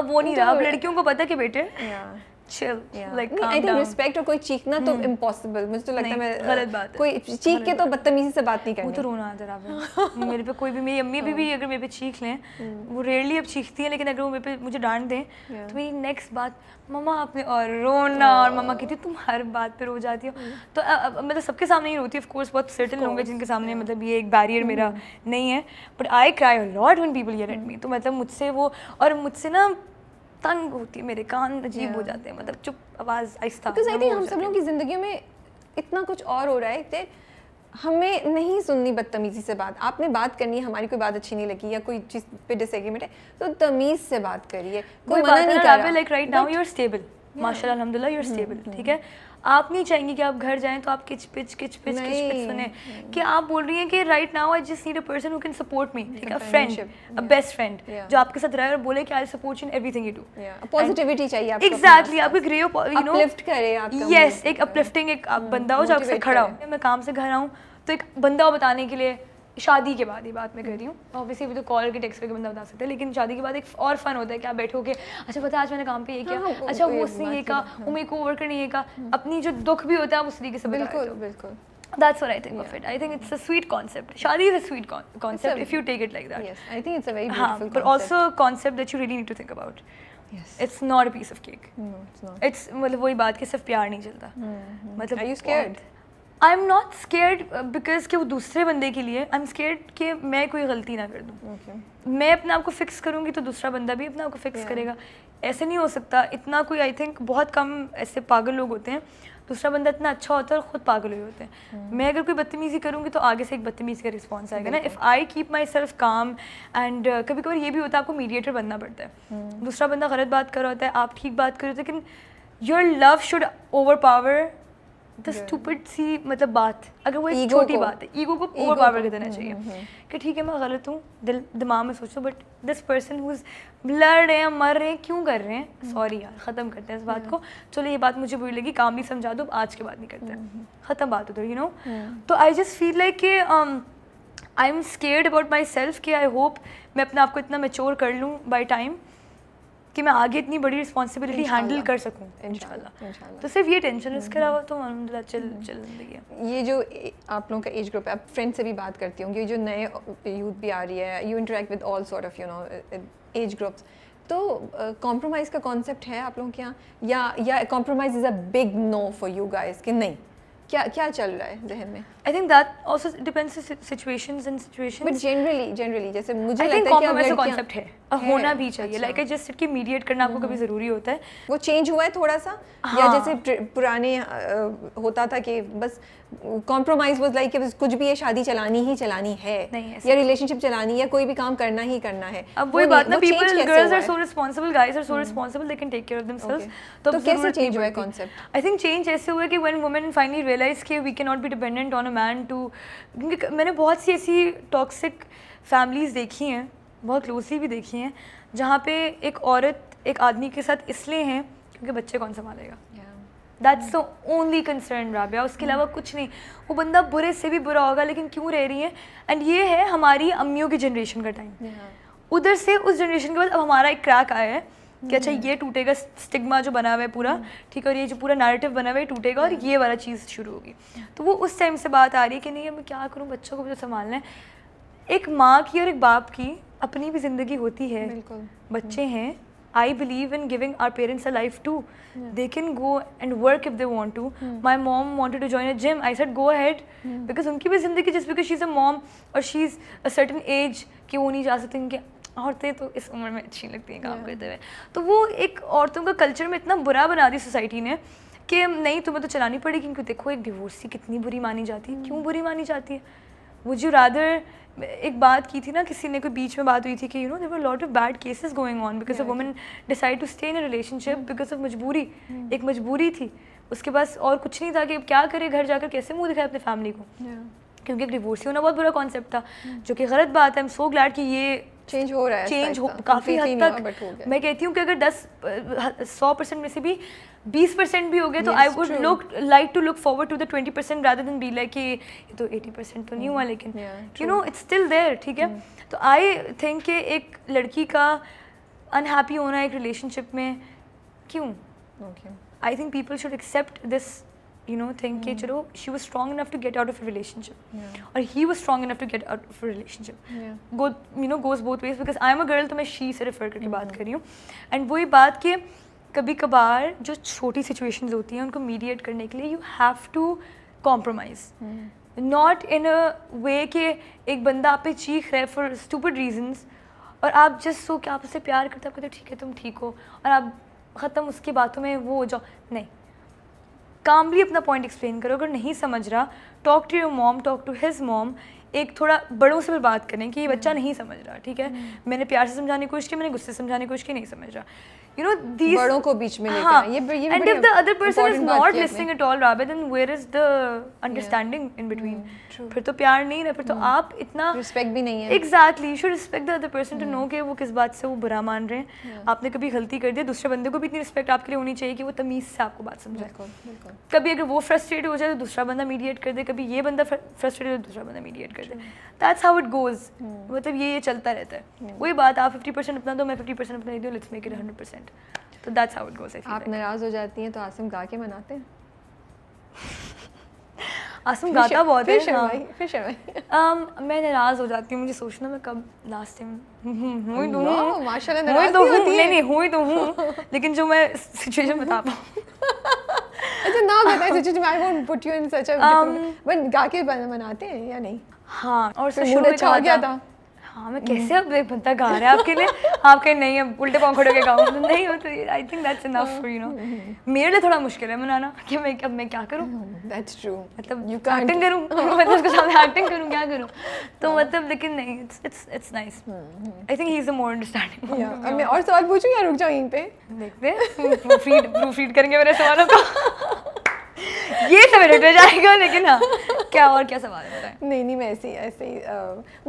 अब वो नहीं रहा अब तो लड़कियों को पता कि बेटे chill yeah. like calm I think down. respect कोई चीखना तो हम्म। impossible मुझे तो लगता है मैं गलत बात है कोई चीख के तो बदतमीजी से बात नहीं करनी वो तो रोना मेरे पे कोई भी मेरी अम्मी भी, हाँ। भी अगर मेरे पे चीख लें हम्म। वो रेयरली अब चीखती लेकिन अगर वो मेरे पे मुझे डांट दें तो मेरी नेक्स्ट बात मम्मा आपने और रोना और oh। मम्मा कहती तुम हर बात पर रो जाती हो हम्म। तो मतलब सबके सामने ही रोती है ऑफकोर्स बहुत सर्टन लोग हैं जिनके सामने मतलब ये एक बैरियर मेरा नहीं है but I cry lot when people yell at me तो मतलब मुझसे वो और मुझसे ना तंग होती है मेरे कान अजीब yeah. हो जाते हैं मतलब चुप आवाज़ आहिस्ता आई हम सब लोग की ज़िंदगी में इतना कुछ और हो रहा है हमें नहीं सुननी बदतमीज़ी से बात आपने बात करनी है हमारी कोई बात अच्छी नहीं लगी या कोई चीज़ पे डिसएग्रीमेंट है तो तमीज़ से बात करिए कोई मना नहीं कर रहा like right now you are stable माशाल्लाह अल्हम्दुलिल्लाह यू आर हम्म, स्टेबल हम्म। ठीक है आप नहीं चाहेंगे कि आप घर जाएं तो आप किच पिच किच पिच किच पिच सुने कि आप बोल रही हैं कि right now I just need a person who can support me ठीक है फ्रेंड अ बेस्ट फ्रेंड जो आपके साथ रहे और बोले कि I support you in everything you do positivity चाहिए आपको एग्जैक्टली आपके ग्रे यू नो लिफ्ट करे आपका यस एक अपलिफ्टिंग एक बंदा हो जो आपसे खड़ा हो मैं काम से घर आऊं तो एक बंदा हो बताने के लिए शादी के बाद ही बात मैं कर रही हूँ ऑब्वियसली अभी तो कॉल के टेक्स्ट करके बंदा बता सकता है लेकिन शादी के बाद एक और फन होता है कि आप बैठो के अच्छा पता आज मैंने काम पे ये किया हाँ, अच्छा वो उसने ये कहा वो मेरे को ओवर करने ये कहा अपनी जो दुख भी होता है आप उस तरीके से बिल्कुल बिल्कुल That's what I think yeah. of it. I think it's a sweet concept. Shadi is a sweet con concept a, if you take it like that. Yes, I think it's a very beautiful Haan, concept. But also a concept that you really need to think about. Yes. It's not a piece of cake. No, it's not. It's मतलब वही बात कि सिर्फ प्यार नहीं चलता. मतलब Are you scared? What? I am not scared because के वो दूसरे बंदे के लिए आई एम स्केर्ड कि मैं कोई गलती ना कर दूँ okay. मैं अपने आप को फिक्स करूँगी तो दूसरा बंदा भी अपने आप को फिक्स yeah. करेगा ऐसे नहीं हो सकता इतना कोई आई थिंक बहुत कम ऐसे पागल लोग होते हैं दूसरा बंदा इतना अच्छा होता है और ख़ुद पागल हुए होते हैं hmm. मैं अगर कोई बदतमीज़ी करूँगी तो आगे से एक बदतमीज़ी का रिस्पॉन्स आएगा ना if I keep my self calm and कभी कभी ये भी होता है आपको मीडिएटर बनना पड़ता है hmm. दूसरा बंदा गलत बात कर रहा होता है आप ठीक बात कर रहे हैं लेकिन your love should overpower the sea मतलब बात अगर वो एक छोटी बात है ईगो को ओवर पावर कर देना चाहिए हम्म, हम्म। कि ठीक है मैं गलत हूँ दिल दिमाग में सोचो बट दिस पर्सन हु लड़ रहे हैं मर रहे हैं क्यों कर रहे हैं सॉरी हम्म। यार ख़त्म करते हैं इस बात को चलो ये बात मुझे बुरी लगी काम भी समझा दो आज के बाद नहीं करते ख़त्म बात उधर यू नो तो आई जस्ट फील लाइक कि I am scared about my self कि आई होप मैं अपने आप को इतना मेच्योर कर लूँ बाई टाइम कि मैं आगे इतनी बड़ी रिस्पॉन्सिबिलिटी हैंडल कर सकूँ इंशाल्लाह तो सिर्फ ये टेंशन उसके इसके अलावा तो अलहमदिल्ला चल हम्म। चल रही है ये जो आप लोगों का एज ग्रुप है आप फ्रेंड से भी बात करती होंगी जो नए यूथ भी आ रही है you interact with all sort of you know age groups तो कॉम्प्रोमाइज़ का कॉन्सेप्ट है आप लोगों के यहाँ या या compromise is a big no for you guys कि नहीं क्या क्या चल रहा है जहन में I think that also depends situations and situations but generally generally जैसे मुझे लगता है कि कांसेप्ट है होना भी चाहिए लाइक आई जस्ट कि मीडिएट करना आपको कभी हम्म। ज़रूरी होता है वो चेंज हुआ है थोड़ा सा या हाँ। जैसे पुराने होता था कि बस कॉम्प्रोमाइज वॉज लाइक कुछ भी ये शादी चलानी ही चलानी है या रिलेशनशिप चलानी या कोई भी काम करना ही करना है अब वही बात ना people girls are so responsible guys are so responsible they can take care of themselves तो कैसे चेंज हुआ कांसेप्ट आई थिंक चेंज ऐसे हुआ कि व्हेन वुमेन फाइनली रियलाइज कि we can not be dependent on a man too क्योंकि मैंने बहुत सी ऐसी टॉक्सिक फैमिलीज देखी हैं बहुत क्लोजली भी देखी हैं जहाँ पे एक औरत एक आदमी के साथ इसलिए हैं क्योंकि बच्चे कौन संभालेगा that's the only concern Rabia उसके अलावा कुछ नहीं वो बंदा बुरे से भी बुरा होगा लेकिन क्यों रह रही है एंड ये है हमारी अम्मियों की जनरेशन का टाइम उधर से उस जनरेशन के बाद अब हमारा एक क्रैक आया है कि अच्छा hmm. ये टूटेगा स्टिग्मा जो बना हुआ है पूरा hmm. ठीक है और ये जो पूरा नैरेटिव बना हुआ है टूटेगा और hmm. ये वाला चीज़ शुरू होगी तो वो उस टाइम से बात आ रही है कि नहीं मैं क्या करूँ बच्चों को मुझे तो संभालना है एक माँ की और एक बाप की अपनी भी ज़िंदगी होती है बच्चे हैं I believe in giving our parents a life too. Yeah. They can go and work if they want to. Mm. My mom wanted to join a gym. I said go ahead mm. because उनकी भी ज़िंदगी just because she's a mom or she's a certain age कि वो नहीं जा सकती उनके औरतें तो इस उम्र में अच्छी लगती हैं काम yeah. करते हुए तो वो एक औरतों का कल्चर में इतना बुरा बना दिया सोसाइटी ने कि नहीं तुम्हें तो चलानी पड़ेगी क्योंकि देखो एक डिवोर्सी कितनी बुरी मानी जाती है mm. क्यों बुरी मानी जाती है वुड यू रादर एक बात की थी ना किसी ने कोई बीच में बात हुई थी कि you know there are lot of bad cases going on because of woman decide to stay in relationship because of मजबूरी एक मजबूरी थी उसके पास और कुछ नहीं था कि अब क्या करे घर जाकर कैसे मुँह दिखाए अपने फैमिली को क्योंकि एक डिवोर्स होना बहुत बुरा कॉन्सेप्ट था hmm. जो कि गलत बात है आई एम सो ग्लैड कि ये चेंज हो रहा है चेंज हो काफ़ी हद तक मैं कहती हूँ कि अगर दस सौ परसेंट में से भी बीस परसेंट भी हो गए तो I would look like to look forward to the twenty percent rather then be like कि ये तो एटी परसेंट तो नहीं हुआ hmm. लेकिन you know it's still there ठीक है hmm. तो आई थिंक कि एक लड़की का अनहैप्पी होना एक रिलेशनशिप में क्यों I think people should accept this you know think के चलो she was strong enough to get out of relationship और he was strong enough to get out of relationship you know goes both ways because I am a girl तो मैं she से refer करके बात hmm. कर रही हूँ and वही बात कि कभी कभार जो छोटी सिचुएशंस होती हैं उनको मीडिएट करने के लिए you have to compromise not in a way कि एक बंदा आप पे चीख रहे है फॉर स्टूपड रीजंस और आप जस्ट सो कि आप उससे प्यार करते आप कहते हो ठीक है तुम ठीक हो और आप ख़त्म उसकी बातों में वो हो जाओ नहीं काम भी अपना पॉइंट एक्सप्लेन करो अगर नहीं समझ रहा talk to your mom talk to his mom एक थोड़ा बड़ों से भी बात करें कि ये बच्चा हम्म। नहीं समझ रहा ठीक है हम्म। मैंने प्यार से समझाने की कोशिश की मैंने गुस्से समझाने की कोशिश की नहीं समझ रहा you know these बड़ों को बीच में लेके हाँ, ये ये and if the other person is not listening at all rather than where is the understanding yeah. in hmm, between फिर तो प्यार नहीं है फिर तो hmm. आप इतना रिस्पेक्ट भी नहीं है exactly you should respect the other person hmm. to know कि वो किस बात से वो बुरा मान रहे हैं yeah. आपने कभी गलती कर दी दूसरे बंदे को भी इतनी रिस्पेक्ट आपके लिए होनी चाहिए कि वो तमीज से आपको बात समझे कभी अगर वो फ्रस्ट्रेट हो जाए तो दूसरा बंदा मीडिएट कर दे कभी ये बंदा फ्रस्ट्रेट हो तो दूसरा बंदा मीडिएट कर दे दैट्स हाउ इट गोज मतलब ये ये चलता रहता है वही hmm. बात आप फिफ्टी परसेंट अपना दो मैं फिफ्टी परसेंट अपना दे let's make it hundred percent friend तो दैट्स हाउ इट गोस आप नाराज़ हो जाती हैं तो आसम गा के मनाते हैं आसम गाता बहुत है भाई फिर हाँ। um, मैं नाराज़ हो जाती हूँ मुझे सोचना मैं कब लास्ट टाइम हुई तो हूँ माशाल्लाह हुई तो हूँ नहीं नहीं हुई तो हूँ लेकिन जो मैं सिचुएशन बता पाऊँ अच्छा ना बताए situation I won't put you in such a but गा के मनाते हैं या नहीं हाँ और मूड अच्छा हो गया था हाँ मैं कैसे अब एक बंदा गा रहा है आपके लिए आप कहें नहीं अब उल्टे पाँव खड़े होकर गाऊँ तो नहीं हो तो I think that's enough for you know मेरे लिए थोड़ा मुश्किल है मनाना कि मैं अब मैं क्या करूँ दैट्स ट्रू मतलब यू एक्टिंग करूँ मतलब उसके सामने एक्टिंग करूँ क्या करूँ तो मतलब लेकिन नहीं it's it's it's nice I think he is a more understanding मैं और सवाल पूछूँ या रुक जाऊँ यहीं पे देखते हैं प्रूफ रीड करेंगे मेरे सवालों को ये सब एडिट हो जाएगा लेकिन हाँ क्या और क्या सवाल होता है नहीं नहीं मैं ऐसी ऐसे ही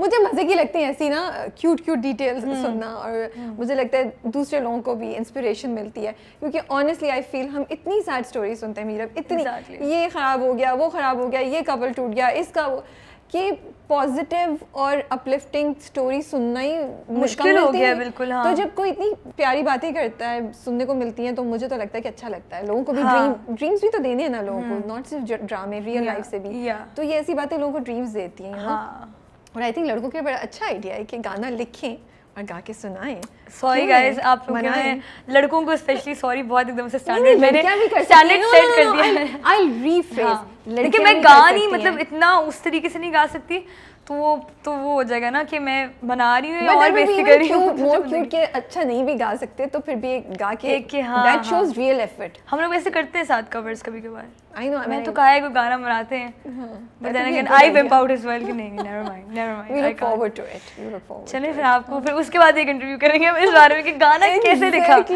मुझे मज़े की लगती है ऐसी ना क्यूट क्यूट डिटेल्स सुनना और हम्म। मुझे लगता है दूसरे लोगों को भी इंस्पिरेशन मिलती है क्योंकि ऑनेस्टली आई फील हम इतनी सैड स्टोरी सुनते हैं मीरब इतनी exactly. ये ख़राब हो गया वो ख़राब हो गया ये कपल टूट गया इसका वो कि पॉजिटिव और अपलिफ्टिंग स्टोरी सुनना ही मुश्किल हो गया बिल्कुल तो हाँ। तो जब कोई इतनी प्यारी बातें करता है सुनने को मिलती हैं तो मुझे तो लगता है कि अच्छा लगता है लोगों को भी हाँ। ड्रीम ड्रीम्स भी तो देने हैं ना लोगों को नॉट हम्म। सिर्फ ड्रामे रियल लाइफ से भी तो ये ऐसी बातें लोगों को ड्रीम्स देती हैं हाँ। और आई थिंक लड़कों के लिए बड़ा अच्छा आइडिया है कि गाना लिखें और गा के सुनाए सॉरी गाइस आप लोग लड़कों को स्पेशली सॉरी बहुत एकदम से स्टैंडर्ड मैंने स्टैंडर्ड सेट कर दिया आई विल रीफ्रेज लेकिन मैं गा नहीं मतलब इतना उस तरीके से नहीं गा सकती तो वो तो वो हो जाएगा ना कि मैं बना रही हूँ और बेसिकली मोर क्यूट के अच्छा नहीं भी गा सकते तो फिर भी गा के एक के हाँ दैट शोज रियल एफर्ट हम लोग ऐसे करते हैं साथ कवर्स कभी कभार आई नो मैं तो कहा है कोई गाना बनाते हैं but then again I wimp out as well कि नहीं never mind never mind we look forward to it we look forward चलिए फिर आपको फिर उसके बाद एक इंटरव्यू करेंगे हम इस बारे में कि गाना कैसे लिखा बट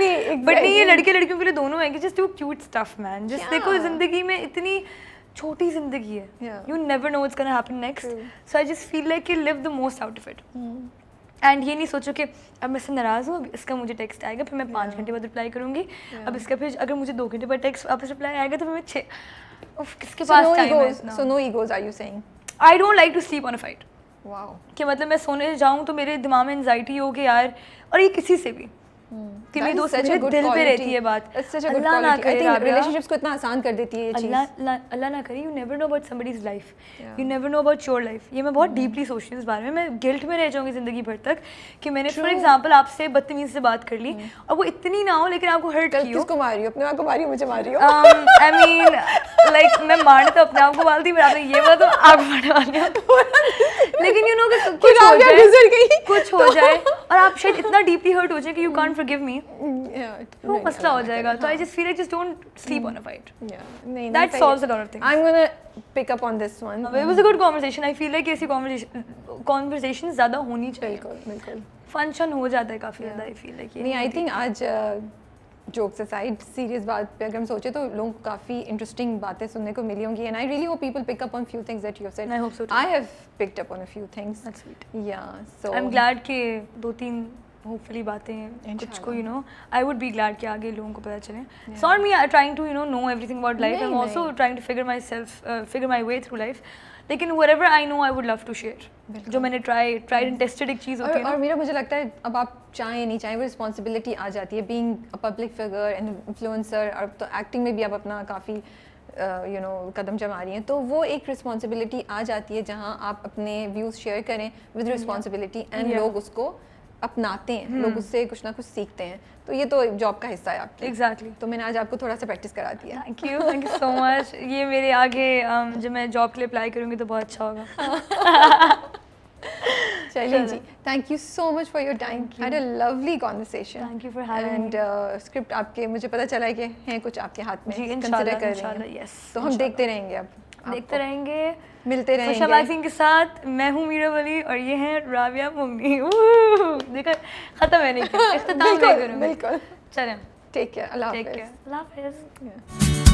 नहीं ये लड़के लड़कियों के लिए दोनों है कि just cute stuff man just देखो जिंदगी में इतनी छोटी जिंदगी है you never know it's happen next so I just feel like live the most out of it and ये नहीं सोचो कि अब मैं इससे नाराज़ हूँ इसका मुझे टेक्स्ट आएगा फिर मैं पाँच घंटे बाद रिप्लाई करूँगी अब इसका फिर अगर मुझे दो घंटे बाद टेक्स्ट वापस रिप्लाई आएगा तो फिर मैं छः किसके पास टाइम है so no egos are you saying I don't like to sleep on a fight कि मतलब मैं सोने जाऊँ तो मेरे दिमाग में एनजाइटी हो कि यार और ये किसी से भी hmm. दोस्त अच्छे गुड पे रहती है बात अल्लाह ना करे रिलेशनशिप्स को इतना आसान कर देती है ये चीज अल्लाह ना करे you never know about life you never know about your life ये मैं बहुत डीपली mm-hmm. हूँ इस बारे में मैं गिल्ट में रह जाऊंगी ज़िंदगी भर तक कि मैंने फॉर एग्जाम्पल आपसे बदतमीज से बात कर ली mm-hmm. और वो इतनी ना हो लेकिन आपको हर्ट की किसको हो अपने आप को मुझे हो आई मीन लाइक मैं मारने तो अपने आप को मारती आपने ये बात तो आप मारने लेकिन यू नो कुछ हो जाए कुछ हो जाए और आप शायद इतना डीपली हर्ट हो जाए कि यू कॉन्ट फॉरगिव मी वो मसला हो जाएगा तो I just feel I just don't sleep on a fight नहीं that solves a lot of things I am gonna pick up on this one it was a good conversation I feel like ऐसी conversation conversation ज्यादा होनी चाहिए बिल्कुल बिल्कुल function हो जाता है काफी ज्यादा आई फील लाइक नहीं आई थिंक आज जोक्स असाइड सीरियस बात पे अगर हम सोचे तो लोगों को काफ़ी इंटरेस्टिंग बातें सुनने को मिली होंगी and I really hope people pick up on few things that you said I hope so I have picked up on a few things that's sweet yeah so I am glad कि दो तीन hopefully बातें कुछ को you know I would be glad कि आगे लोगों को पता चले sort me trying to you know know everything about life I am also trying to figure myself figure my way through life लेकिन whatever I know I would love to share जो मैंने try tried and tested एक चीज़ होती है और मेरा मुझे लगता है अब आप चाहें नहीं चाहें वो रिस्पॉन्सिबिलिटी आ जाती है being public figure and influencer और तो एक्टिंग में भी आप अपना काफ़ी यू नो कदम जमा रही हैं तो वो एक रिस्पॉन्सिबिलिटी आ जाती है जहाँ आप अपने व्यूज़ शेयर करें विद रिस्पॉन्सिबिलिटी एंड लोग उसको अपनाते हैं हम्म। लोग उससे कुछ ना कुछ सीखते हैं तो ये तो जॉब का हिस्सा है आपके एग्जैक्टली exactly. तो मैंने आज आपको थोड़ा सा प्रैक्टिस करा दिया thank you thank you so much ये मेरे आगे um, जब मैं जॉब के लिए अप्लाई करूँगी तो बहुत अच्छा होगा चलिए जी thank you so much for your time had a lovely conversation thank you for having and script आपके मुझे पता चला है कि हैं कुछ आपके हाथ में कंसीडर कर रहे हैं तो हम देखते रहेंगे अब देखते रहेंगे मिलते रहेंगे खुशा सिंह के साथ मैं हूँ मीरा वली और ये हैं राबिया मुंगनी देखा ख़त्म है नहीं बिल्कुल बिल्कुल चलें take care Allah take care Allah हाफिज़